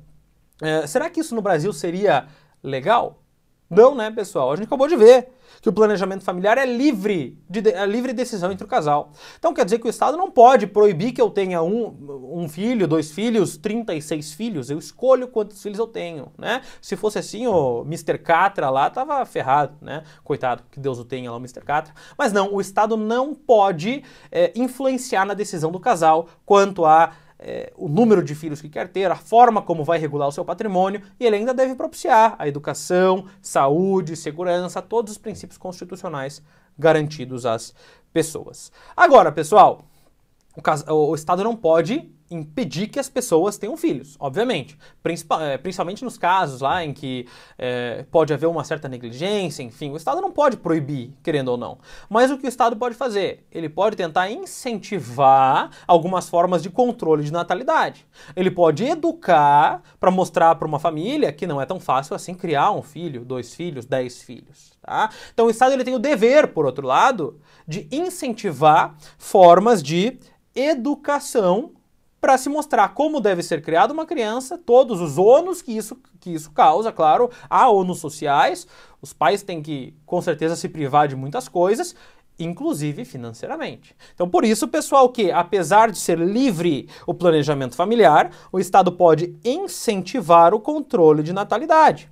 Speaker 1: É, será que isso no Brasil seria legal? Não, né, pessoal? A gente acabou de ver que o planejamento familiar é livre de, é livre decisão entre o casal. Então quer dizer que o Estado não pode proibir que eu tenha um, um filho, dois filhos, 36 filhos. Eu escolho quantos filhos eu tenho, né? Se fosse assim, o Mr. Catra lá tava ferrado, né? Coitado, que Deus o tenha lá, o Mr. Catra. Mas não, o Estado não pode é, influenciar na decisão do casal quanto a é, o número de filhos que quer ter, a forma como vai regular o seu patrimônio, e ele ainda deve propiciar a educação, saúde, segurança, todos os princípios constitucionais garantidos às pessoas. Agora, pessoal, o, caso, o Estado não pode impedir que as pessoas tenham filhos, obviamente. Eh, principalmente nos casos lá em que é, pode haver uma certa negligência, enfim, o Estado não pode proibir, querendo ou não. Mas o que o Estado pode fazer? Ele pode tentar incentivar algumas formas de controle de natalidade. Ele pode educar para mostrar para uma família que não é tão fácil assim criar um filho, dois filhos, dez filhos. Tá? Então o Estado ele tem o dever, por outro lado, de incentivar formas de educação para se mostrar como deve ser criada uma criança, todos os ônus que isso, que isso causa, claro, há ônus sociais, os pais têm que, com certeza, se privar de muitas coisas, inclusive financeiramente. Então, por isso, pessoal, que apesar de ser livre o planejamento familiar, o Estado pode incentivar o controle de natalidade.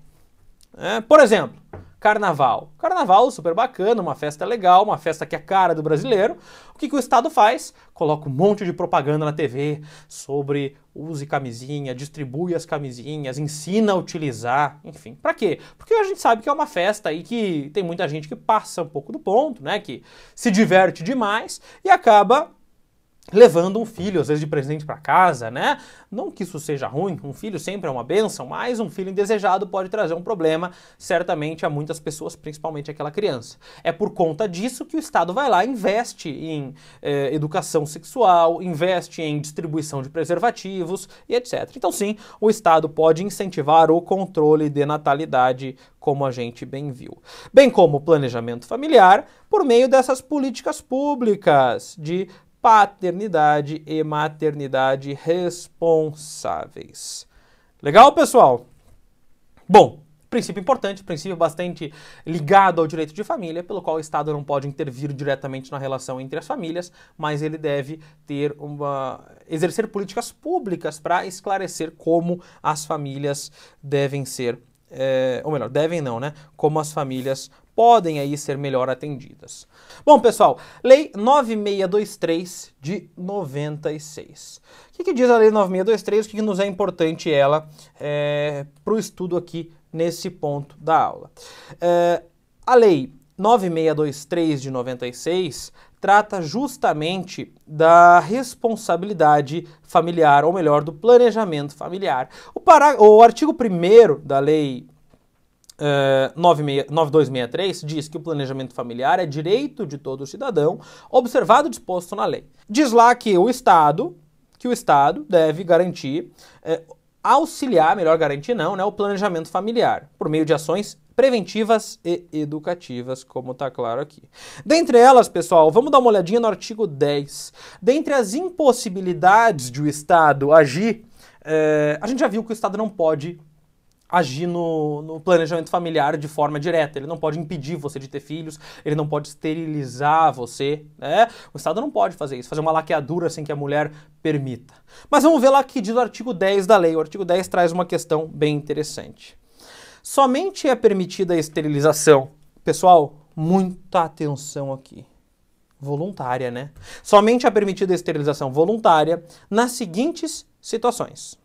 Speaker 1: É, por exemplo, Carnaval. Carnaval, super bacana, uma festa legal, uma festa que é a cara do brasileiro. O que, que o Estado faz? Coloca um monte de propaganda na TV sobre use camisinha, distribui as camisinhas, ensina a utilizar, enfim. Para quê? Porque a gente sabe que é uma festa e que tem muita gente que passa um pouco do ponto, né? Que se diverte demais e acaba levando um filho, às vezes de presente para casa, né? Não que isso seja ruim, um filho sempre é uma benção, mas um filho indesejado pode trazer um problema, certamente a muitas pessoas, principalmente aquela criança. É por conta disso que o Estado vai lá, investe em eh, educação sexual, investe em distribuição de preservativos e etc. Então sim, o Estado pode incentivar o controle de natalidade como a gente bem viu. Bem como o planejamento familiar, por meio dessas políticas públicas de paternidade e maternidade responsáveis. Legal, pessoal? Bom, princípio importante, princípio bastante ligado ao direito de família, pelo qual o Estado não pode intervir diretamente na relação entre as famílias, mas ele deve ter uma exercer políticas públicas para esclarecer como as famílias devem ser é, ou melhor, devem não, né? Como as famílias podem aí ser melhor atendidas. Bom, pessoal, Lei 9623 de 96. O que, que diz a Lei 9623? O que, que nos é importante ela é, para o estudo aqui nesse ponto da aula? É, a Lei 9623 de 96 trata justamente da responsabilidade familiar, ou melhor, do planejamento familiar. O, para... o artigo 1 da Lei 9263 ah, diz que o planejamento familiar é direito de todo cidadão, observado disposto na lei. Diz lá que o Estado, que o Estado deve garantir, uh, auxiliar, melhor garantir não, né, o planejamento familiar, por meio de ações preventivas e educativas, como está claro aqui. Dentre elas, pessoal, vamos dar uma olhadinha no artigo 10. Dentre as impossibilidades de o Estado agir, eh, a gente já viu que o Estado não pode agir no, no, planejamento familiar de forma direta. Ele não pode impedir você de ter filhos, ele não pode esterilizar você. Né? O Estado não pode fazer isso, fazer uma laqueadura sem que a mulher permita. Mas vamos ver lá que diz o artigo 10 da lei. O artigo 10 traz uma questão bem interessante. Somente é permitida a esterilização. Pessoal, muita atenção aqui. Voluntária, né? Somente é permitida a esterilização voluntária nas seguintes situações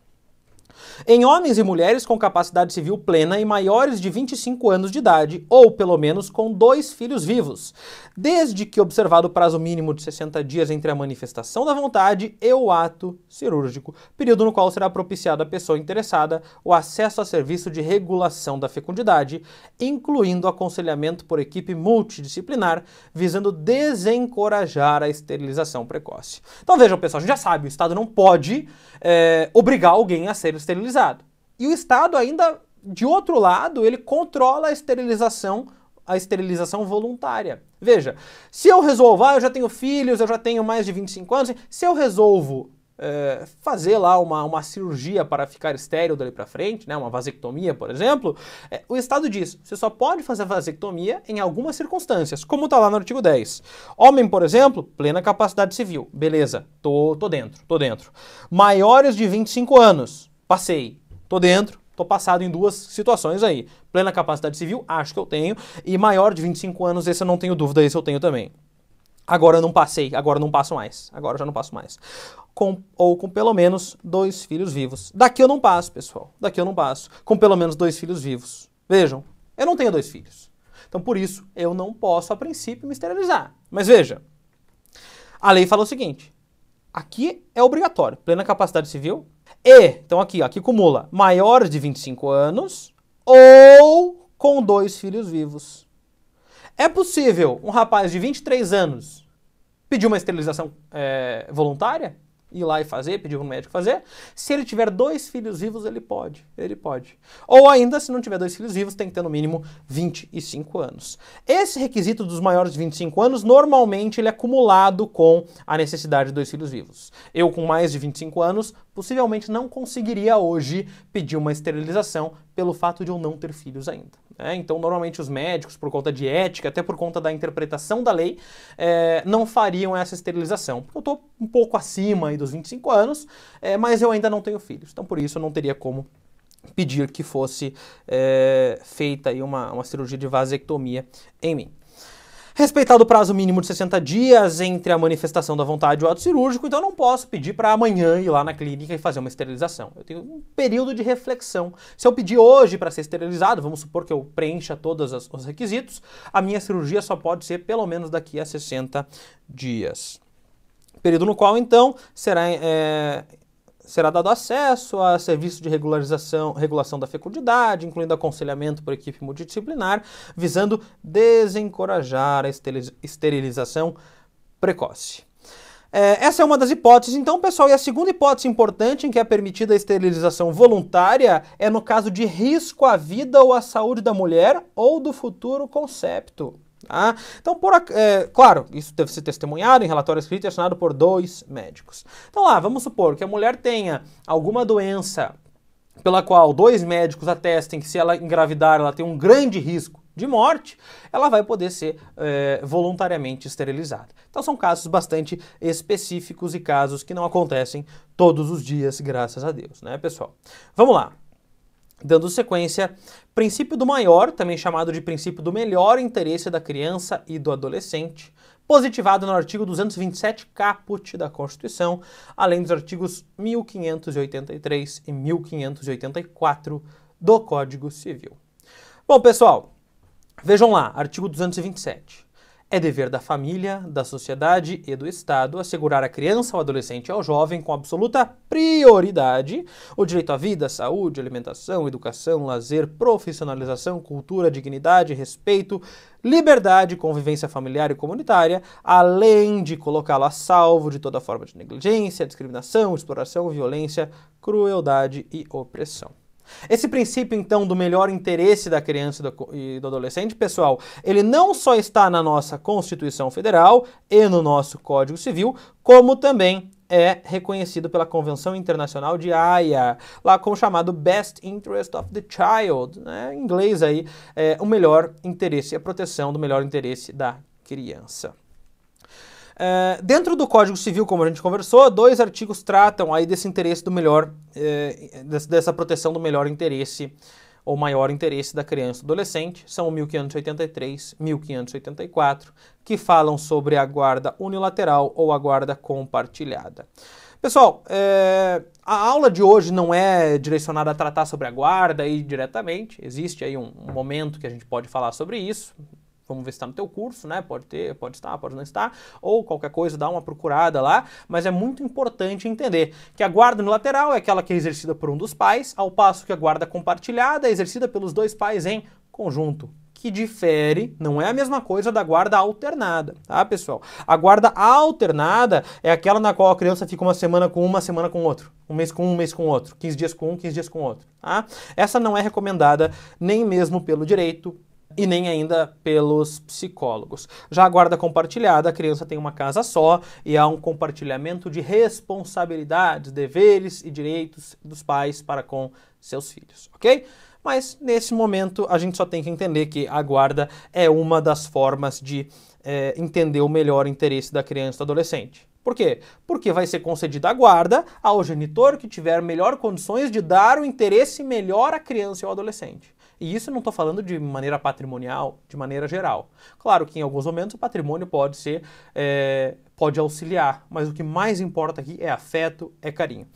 Speaker 1: em homens e mulheres com capacidade civil plena e maiores de 25 anos de idade, ou pelo menos com dois filhos vivos, desde que observado o prazo mínimo de 60 dias entre a manifestação da vontade e o ato cirúrgico, período no qual será propiciado à pessoa interessada o acesso a serviço de regulação da fecundidade, incluindo aconselhamento por equipe multidisciplinar, visando desencorajar a esterilização precoce. Então vejam, pessoal, a gente já sabe, o Estado não pode é, obrigar alguém a ser esterilizado esterilizado. E o Estado ainda, de outro lado, ele controla a esterilização a esterilização voluntária. Veja, se eu resolvo, ah, eu já tenho filhos, eu já tenho mais de 25 anos, se eu resolvo é, fazer lá uma, uma cirurgia para ficar estéreo dali para frente, né, uma vasectomia, por exemplo, é, o Estado diz, você só pode fazer vasectomia em algumas circunstâncias, como está lá no artigo 10. Homem, por exemplo, plena capacidade civil, beleza, tô, tô dentro, tô dentro. Maiores de 25 anos, passei, tô dentro, tô passado em duas situações aí. Plena capacidade civil, acho que eu tenho, e maior de 25 anos, esse eu não tenho dúvida, esse eu tenho também. Agora eu não passei, agora eu não passo mais, agora eu já não passo mais. Com, ou com pelo menos dois filhos vivos. Daqui eu não passo, pessoal, daqui eu não passo. Com pelo menos dois filhos vivos. Vejam, eu não tenho dois filhos. Então por isso eu não posso, a princípio, me esterilizar. Mas veja, a lei fala o seguinte: aqui é obrigatório, plena capacidade civil, e, então aqui, aqui cumula, maior de 25 anos ou com dois filhos vivos. É possível um rapaz de 23 anos pedir uma esterilização é, voluntária? ir lá e fazer, pedir para o médico fazer. Se ele tiver dois filhos vivos, ele pode, ele pode. Ou ainda, se não tiver dois filhos vivos, tem que ter no mínimo 25 anos. Esse requisito dos maiores de 25 anos, normalmente ele é acumulado com a necessidade de dois filhos vivos. Eu com mais de 25 anos, possivelmente não conseguiria hoje pedir uma esterilização pelo fato de eu não ter filhos ainda. Né? Então, normalmente os médicos, por conta de ética, até por conta da interpretação da lei, é, não fariam essa esterilização. Eu estou um pouco acima aí dos 25 anos, é, mas eu ainda não tenho filhos. Então, por isso, eu não teria como pedir que fosse é, feita aí uma, uma cirurgia de vasectomia em mim. Respeitado o prazo mínimo de 60 dias entre a manifestação da vontade e o ato cirúrgico, então eu não posso pedir para amanhã ir lá na clínica e fazer uma esterilização. Eu tenho um período de reflexão. Se eu pedir hoje para ser esterilizado, vamos supor que eu preencha todos os requisitos, a minha cirurgia só pode ser pelo menos daqui a 60 dias período no qual, então, será é, será dado acesso a serviços de regularização, regulação da fecundidade, incluindo aconselhamento por equipe multidisciplinar, visando desencorajar a esterilização precoce. É, essa é uma das hipóteses, então, pessoal. E a segunda hipótese importante em que é permitida a esterilização voluntária é no caso de risco à vida ou à saúde da mulher ou do futuro concepto. Tá? Então, por, é, claro, isso deve ser testemunhado em relatório escrito e assinado por dois médicos. Então, lá, vamos supor que a mulher tenha alguma doença pela qual dois médicos atestem que se ela engravidar ela tem um grande risco de morte, ela vai poder ser é, voluntariamente esterilizada. Então são casos bastante específicos e casos que não acontecem todos os dias, graças a Deus, né, pessoal? Vamos lá. Dando sequência, princípio do maior, também chamado de princípio do melhor interesse da criança e do adolescente, positivado no artigo 227 caput da Constituição, além dos artigos 1583 e 1584 do Código Civil. Bom, pessoal, vejam lá, artigo 227. É dever da família, da sociedade e do Estado assegurar à criança, ao adolescente e ao jovem, com absoluta prioridade, o direito à vida, saúde, alimentação, educação, lazer, profissionalização, cultura, dignidade, respeito, liberdade, convivência familiar e comunitária, além de colocá-lo a salvo de toda forma de negligência, discriminação, exploração, violência, crueldade e opressão. Esse princípio, então, do melhor interesse da criança e do adolescente, pessoal, ele não só está na nossa Constituição Federal e no nosso Código Civil, como também é reconhecido pela Convenção Internacional de Haia, lá com o chamado Best Interest of the Child, né? em inglês aí, é, o melhor interesse, a proteção do melhor interesse da criança. Eh, dentro do Código Civil, como a gente conversou, dois artigos tratam aí desse interesse do melhor, eh, dessa proteção do melhor interesse ou maior interesse da criança e adolescente, são o 1583 1584, que falam sobre a guarda unilateral ou a guarda compartilhada. Pessoal, eh, a aula de hoje não é direcionada a tratar sobre a guarda aí diretamente, existe aí um, um momento que a gente pode falar sobre isso, Vamos ver se está no teu curso, né? Pode ter, pode estar, pode não estar, ou qualquer coisa, dá uma procurada lá, mas é muito importante entender que a guarda unilateral é aquela que é exercida por um dos pais, ao passo que a guarda compartilhada é exercida pelos dois pais em conjunto que difere, não é a mesma coisa da guarda alternada, tá, pessoal? A guarda alternada é aquela na qual a criança fica uma semana com uma, semana com outro, um mês com um, um mês com outro, 15 dias com um, 15 dias com outro, tá? Essa não é recomendada nem mesmo pelo direito e nem ainda pelos psicólogos. Já a guarda compartilhada, a criança tem uma casa só e há um compartilhamento de responsabilidades, deveres e direitos dos pais para com seus filhos, ok? Mas nesse momento a gente só tem que entender que a guarda é uma das formas de é, entender o melhor interesse da criança e do adolescente. Por quê? Porque vai ser concedida a guarda ao genitor que tiver melhor condições de dar o interesse melhor à criança ou ao adolescente. E isso não estou falando de maneira patrimonial, de maneira geral. Claro que em alguns momentos o patrimônio pode ser, é, pode auxiliar, mas o que mais importa aqui é afeto, é carinho.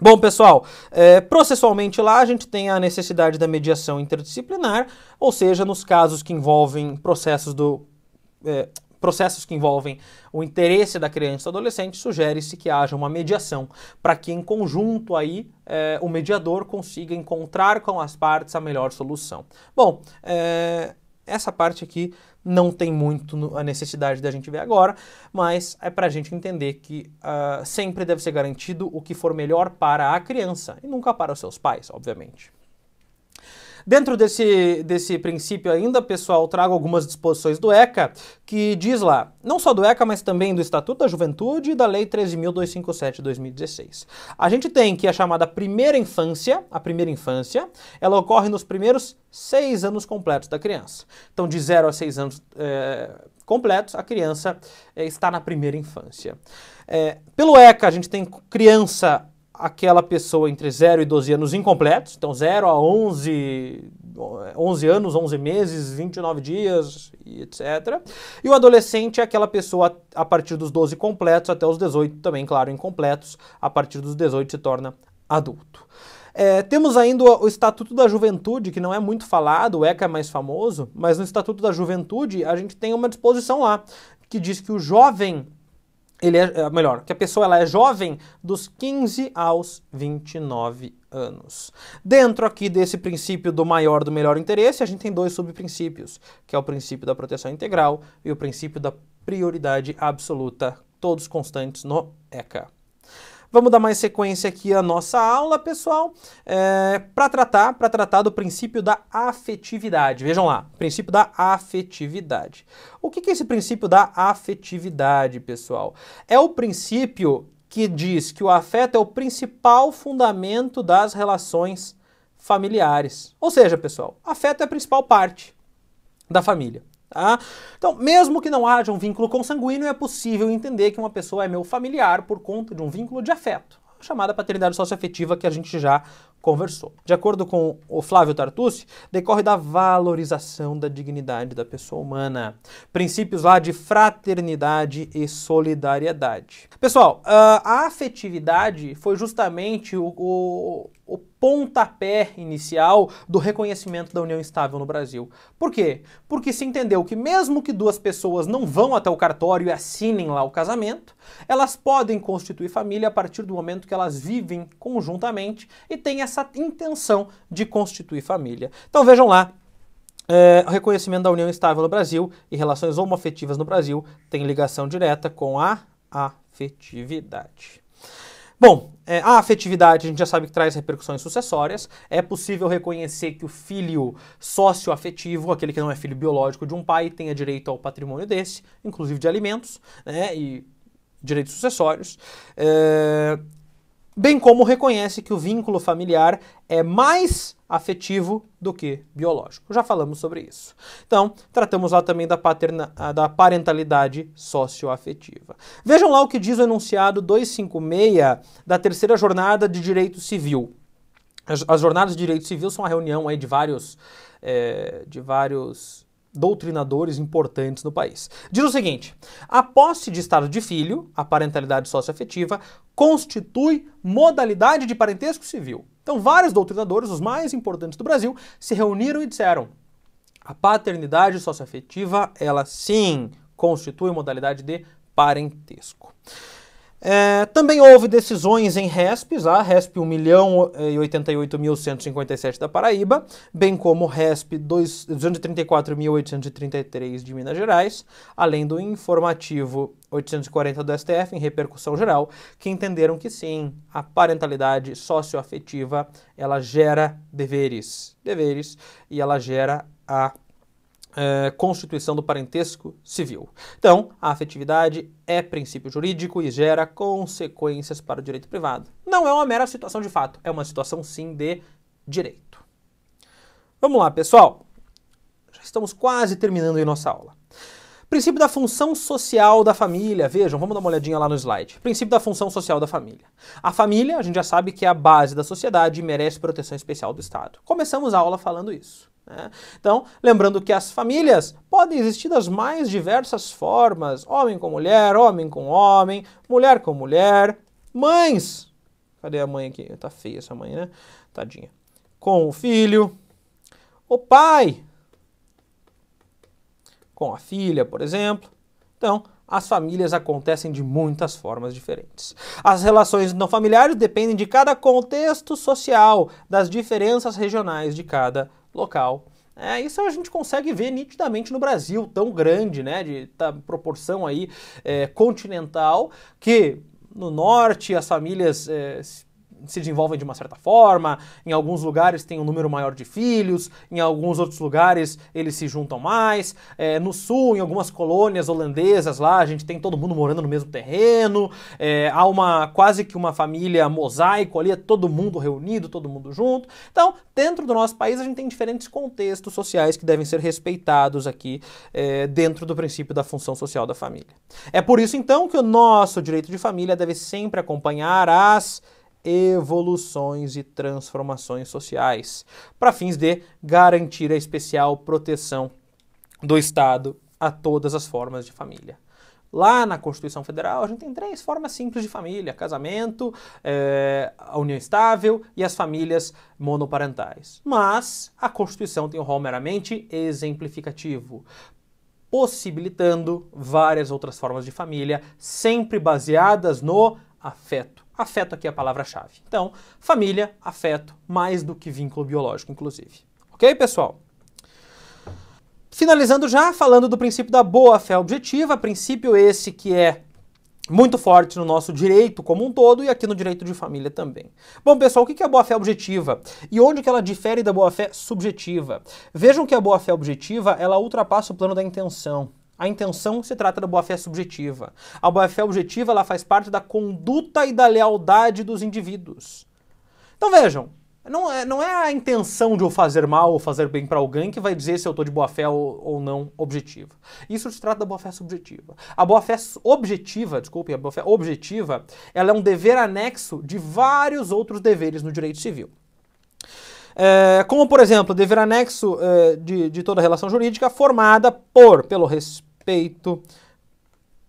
Speaker 1: Bom, pessoal, é, processualmente lá a gente tem a necessidade da mediação interdisciplinar, ou seja, nos casos que envolvem processos do é, processos que envolvem o interesse da criança e do adolescente, sugere-se que haja uma mediação para que, em conjunto, aí eh, o mediador consiga encontrar com as partes a melhor solução. Bom, eh, essa parte aqui não tem muito a necessidade da gente ver agora, mas é para a gente entender que uh, sempre deve ser garantido o que for melhor para a criança e nunca para os seus pais, obviamente. Dentro desse, desse princípio ainda, pessoal, trago algumas disposições do ECA que diz lá, não só do ECA, mas também do Estatuto da Juventude e da Lei 13.257 de 2016. A gente tem que a chamada primeira infância, a primeira infância, ela ocorre nos primeiros seis anos completos da criança. Então, de zero a seis anos é, completos, a criança é, está na primeira infância. É, pelo ECA, a gente tem criança aquela pessoa entre 0 e 12 anos incompletos, então 0 a 11, 11 anos, 11 meses, 29 dias, etc. E o adolescente é aquela pessoa a partir dos 12 completos até os 18 também, claro, incompletos, a partir dos 18 se torna adulto. É, temos ainda o Estatuto da Juventude, que não é muito falado, o ECA é mais famoso, mas no Estatuto da Juventude a gente tem uma disposição lá que diz que o jovem ele é, é, melhor, que a pessoa ela é jovem dos 15 aos 29 anos. Dentro aqui desse princípio do maior do melhor interesse, a gente tem dois subprincípios, que é o princípio da proteção integral e o princípio da prioridade absoluta, todos constantes no ECA. Vamos dar mais sequência aqui à nossa aula, pessoal, é, para tratar, para tratar do princípio da afetividade. Vejam lá, princípio da afetividade. O que, que é esse princípio da afetividade, pessoal? É o princípio que diz que o afeto é o principal fundamento das relações familiares. Ou seja, pessoal, afeto é a principal parte da família. Tá? Então, mesmo que não haja um vínculo consanguíneo, é possível entender que uma pessoa é meu familiar por conta de um vínculo de afeto, chamada paternidade socioafetiva que a gente já conversou. De acordo com o Flávio Tartucci, decorre da valorização da dignidade da pessoa humana, princípios lá de fraternidade e solidariedade. Pessoal, ah, a afetividade foi justamente o, o o pontapé inicial do reconhecimento da união estável no Brasil. Por quê? Porque se entendeu que mesmo que duas pessoas não vão até o cartório e assinem lá o casamento, elas podem constituir família a partir do momento que elas vivem conjuntamente e têm essa intenção de constituir família. Então vejam lá, é, reconhecimento da união estável no Brasil e relações homoafetivas no Brasil tem ligação direta com a afetividade. Bom, é, a afetividade a gente já sabe que traz repercussões sucessórias. É possível reconhecer que o filho sócio-afetivo, aquele que não é filho biológico de um pai, tenha direito ao patrimônio desse, inclusive de alimentos, né? E direitos sucessórios. É, bem como reconhece que o vínculo familiar é mais afetivo do que biológico. Já falamos sobre isso. Então, tratamos lá também da, paterna, ah, da parentalidade socioafetiva. Vejam lá o que diz o enunciado 256 da terceira jornada de direito civil. As, jornadas de direito civil são a reunião aí de vários, é, de vários doutrinadores importantes no país. Diz o seguinte: a posse de estado de filho, a parentalidade socioafetiva, constitui modalidade de parentesco civil. Então, vários doutrinadores, os mais importantes do Brasil, se reuniram e disseram: a paternidade socioafetiva, ela sim constitui modalidade de parentesco. É, também houve decisões em RESPs, a RESP 1.088.157 da Paraíba, bem como RESP 234.833 de Minas Gerais, além do informativo 840 do STF em repercussão geral, que entenderam que sim, a parentalidade socioafetiva, ela gera deveres, deveres, e ela gera a é, constituição do parentesco civil. Então, a afetividade é princípio jurídico e gera consequências para o direito privado. Não é uma mera situação de fato, é uma situação sim de direito. Vamos lá, pessoal. Já estamos quase terminando aí nossa aula. Princípio da função social da família. Vejam, vamos dar uma olhadinha lá no slide. Princípio da função social da família. A família, a gente já sabe que é a base da sociedade e merece proteção especial do Estado. Começamos a aula falando isso. Né? Então, lembrando que as famílias podem existir das mais diversas formas: homem com mulher, homem com homem, mulher com mulher, mães. Cadê a mãe aqui? Tá feia essa mãe, né? Tadinha. Com o filho, o pai, com a filha, por exemplo. Então, as famílias acontecem de muitas formas diferentes. As relações não familiares dependem de cada contexto social, das diferenças regionais de cada local. É, isso a gente consegue ver nitidamente no Brasil, tão grande, né, de tá, proporção aí é, continental, que no norte as famílias é, se desenvolvem de uma certa forma, em alguns lugares tem um número maior de filhos, em alguns outros lugares eles se juntam mais. É, no sul, em algumas colônias holandesas lá, a gente tem todo mundo morando no mesmo terreno, é, há uma quase que uma família mosaico ali, é todo mundo reunido, todo mundo junto. Então, dentro do nosso país, a gente tem diferentes contextos sociais que devem ser respeitados aqui é, dentro do princípio da função social da família. É por isso, então, que o nosso direito de família deve sempre acompanhar as evoluções e transformações sociais, para fins de garantir a especial proteção do Estado a todas as formas de família. Lá na Constituição Federal, a gente tem três formas simples de família: casamento, é, a união estável e as famílias monoparentais. Mas a Constituição tem um rol meramente exemplificativo, possibilitando várias outras formas de família, sempre baseadas no afeto Afeto aqui é a palavra-chave. Então, família, afeto, mais do que vínculo biológico, inclusive. Ok, pessoal? Finalizando já, falando do princípio da boa-fé objetiva, princípio esse que é muito forte no nosso direito como um todo e aqui no direito de família também. Bom, pessoal, o que é a boa-fé objetiva? E onde que ela difere da boa-fé subjetiva? Vejam que a boa-fé objetiva, ela ultrapassa o plano da intenção. A intenção se trata da boa-fé subjetiva. A boa-fé objetiva ela faz parte da conduta e da lealdade dos indivíduos. Então vejam, não é, não é a intenção de eu fazer mal ou fazer bem para alguém que vai dizer se eu estou de boa-fé ou, ou, não objetiva. Isso se trata da boa-fé subjetiva. A boa-fé objetiva, desculpe, a boa-fé objetiva, ela é um dever anexo de vários outros deveres no direito civil. É, como, por exemplo, dever anexo é, de, de toda relação jurídica formada por, pelo respeito,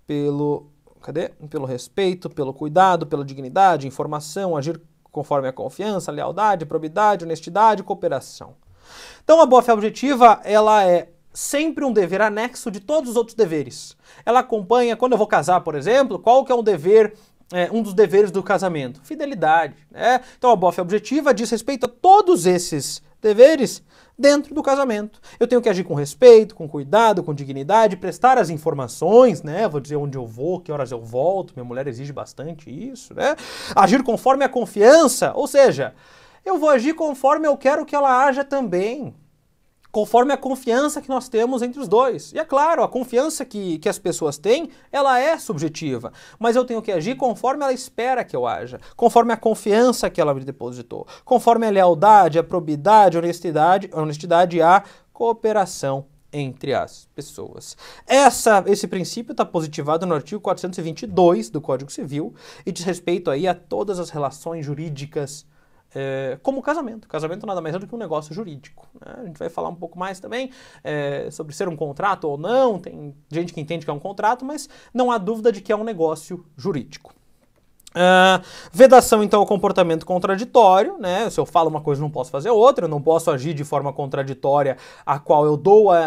Speaker 1: pelo. Cadê? Pelo respeito, pelo cuidado, pela dignidade, informação, agir conforme a confiança, lealdade, probidade, honestidade, cooperação. Então, a boa-fé objetiva, ela é sempre um dever anexo de todos os outros deveres. Ela acompanha, quando eu vou casar, por exemplo, qual que é um dever é, um dos deveres do casamento? Fidelidade. Né? Então a é objetiva diz respeito a todos esses deveres dentro do casamento. Eu tenho que agir com respeito, com cuidado, com dignidade, prestar as informações, né? Vou dizer onde eu vou, que horas eu volto, minha mulher exige bastante isso, né? Agir conforme a confiança, ou seja, eu vou agir conforme eu quero que ela haja também conforme a confiança que nós temos entre os dois. E é claro, a confiança que, que as pessoas têm, ela é subjetiva, mas eu tenho que agir conforme ela espera que eu haja, conforme a confiança que ela me depositou, conforme a lealdade, a probidade, a honestidade, a honestidade e a cooperação entre as pessoas. Essa, esse princípio está positivado no artigo 422 do Código Civil e diz respeito aí a todas as relações jurídicas é, como o casamento. casamento nada mais é do que um negócio jurídico. Né? A gente vai falar um pouco mais também é, sobre ser um contrato ou não. Tem gente que entende que é um contrato, mas não há dúvida de que é um negócio jurídico. Uh, vedação, então, o é comportamento contraditório, né? Se eu falo uma coisa, não posso fazer outra, eu não posso agir de forma contraditória a qual eu dou a,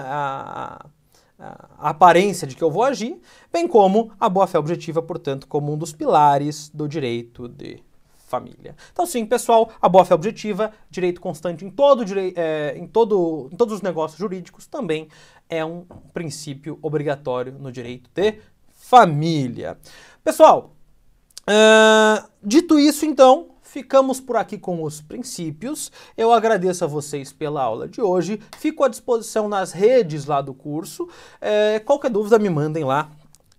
Speaker 1: a, a aparência de que eu vou agir, bem como a boa-fé objetiva, portanto, como um dos pilares do direito de família. Então, sim, pessoal, a boa-fé é objetiva, direito constante em, todo, é, em, todo, em todos os negócios jurídicos, também é um princípio obrigatório no direito de família. Pessoal, uh, dito isso, então, Ficamos por aqui com os princípios. Eu agradeço a vocês pela aula de hoje. Fico à disposição nas redes lá do curso. É, qualquer dúvida, me mandem lá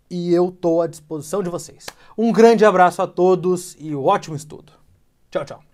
Speaker 1: e eu estou à disposição de vocês. Um grande abraço a todos e um ótimo estudo. Tchau, tchau.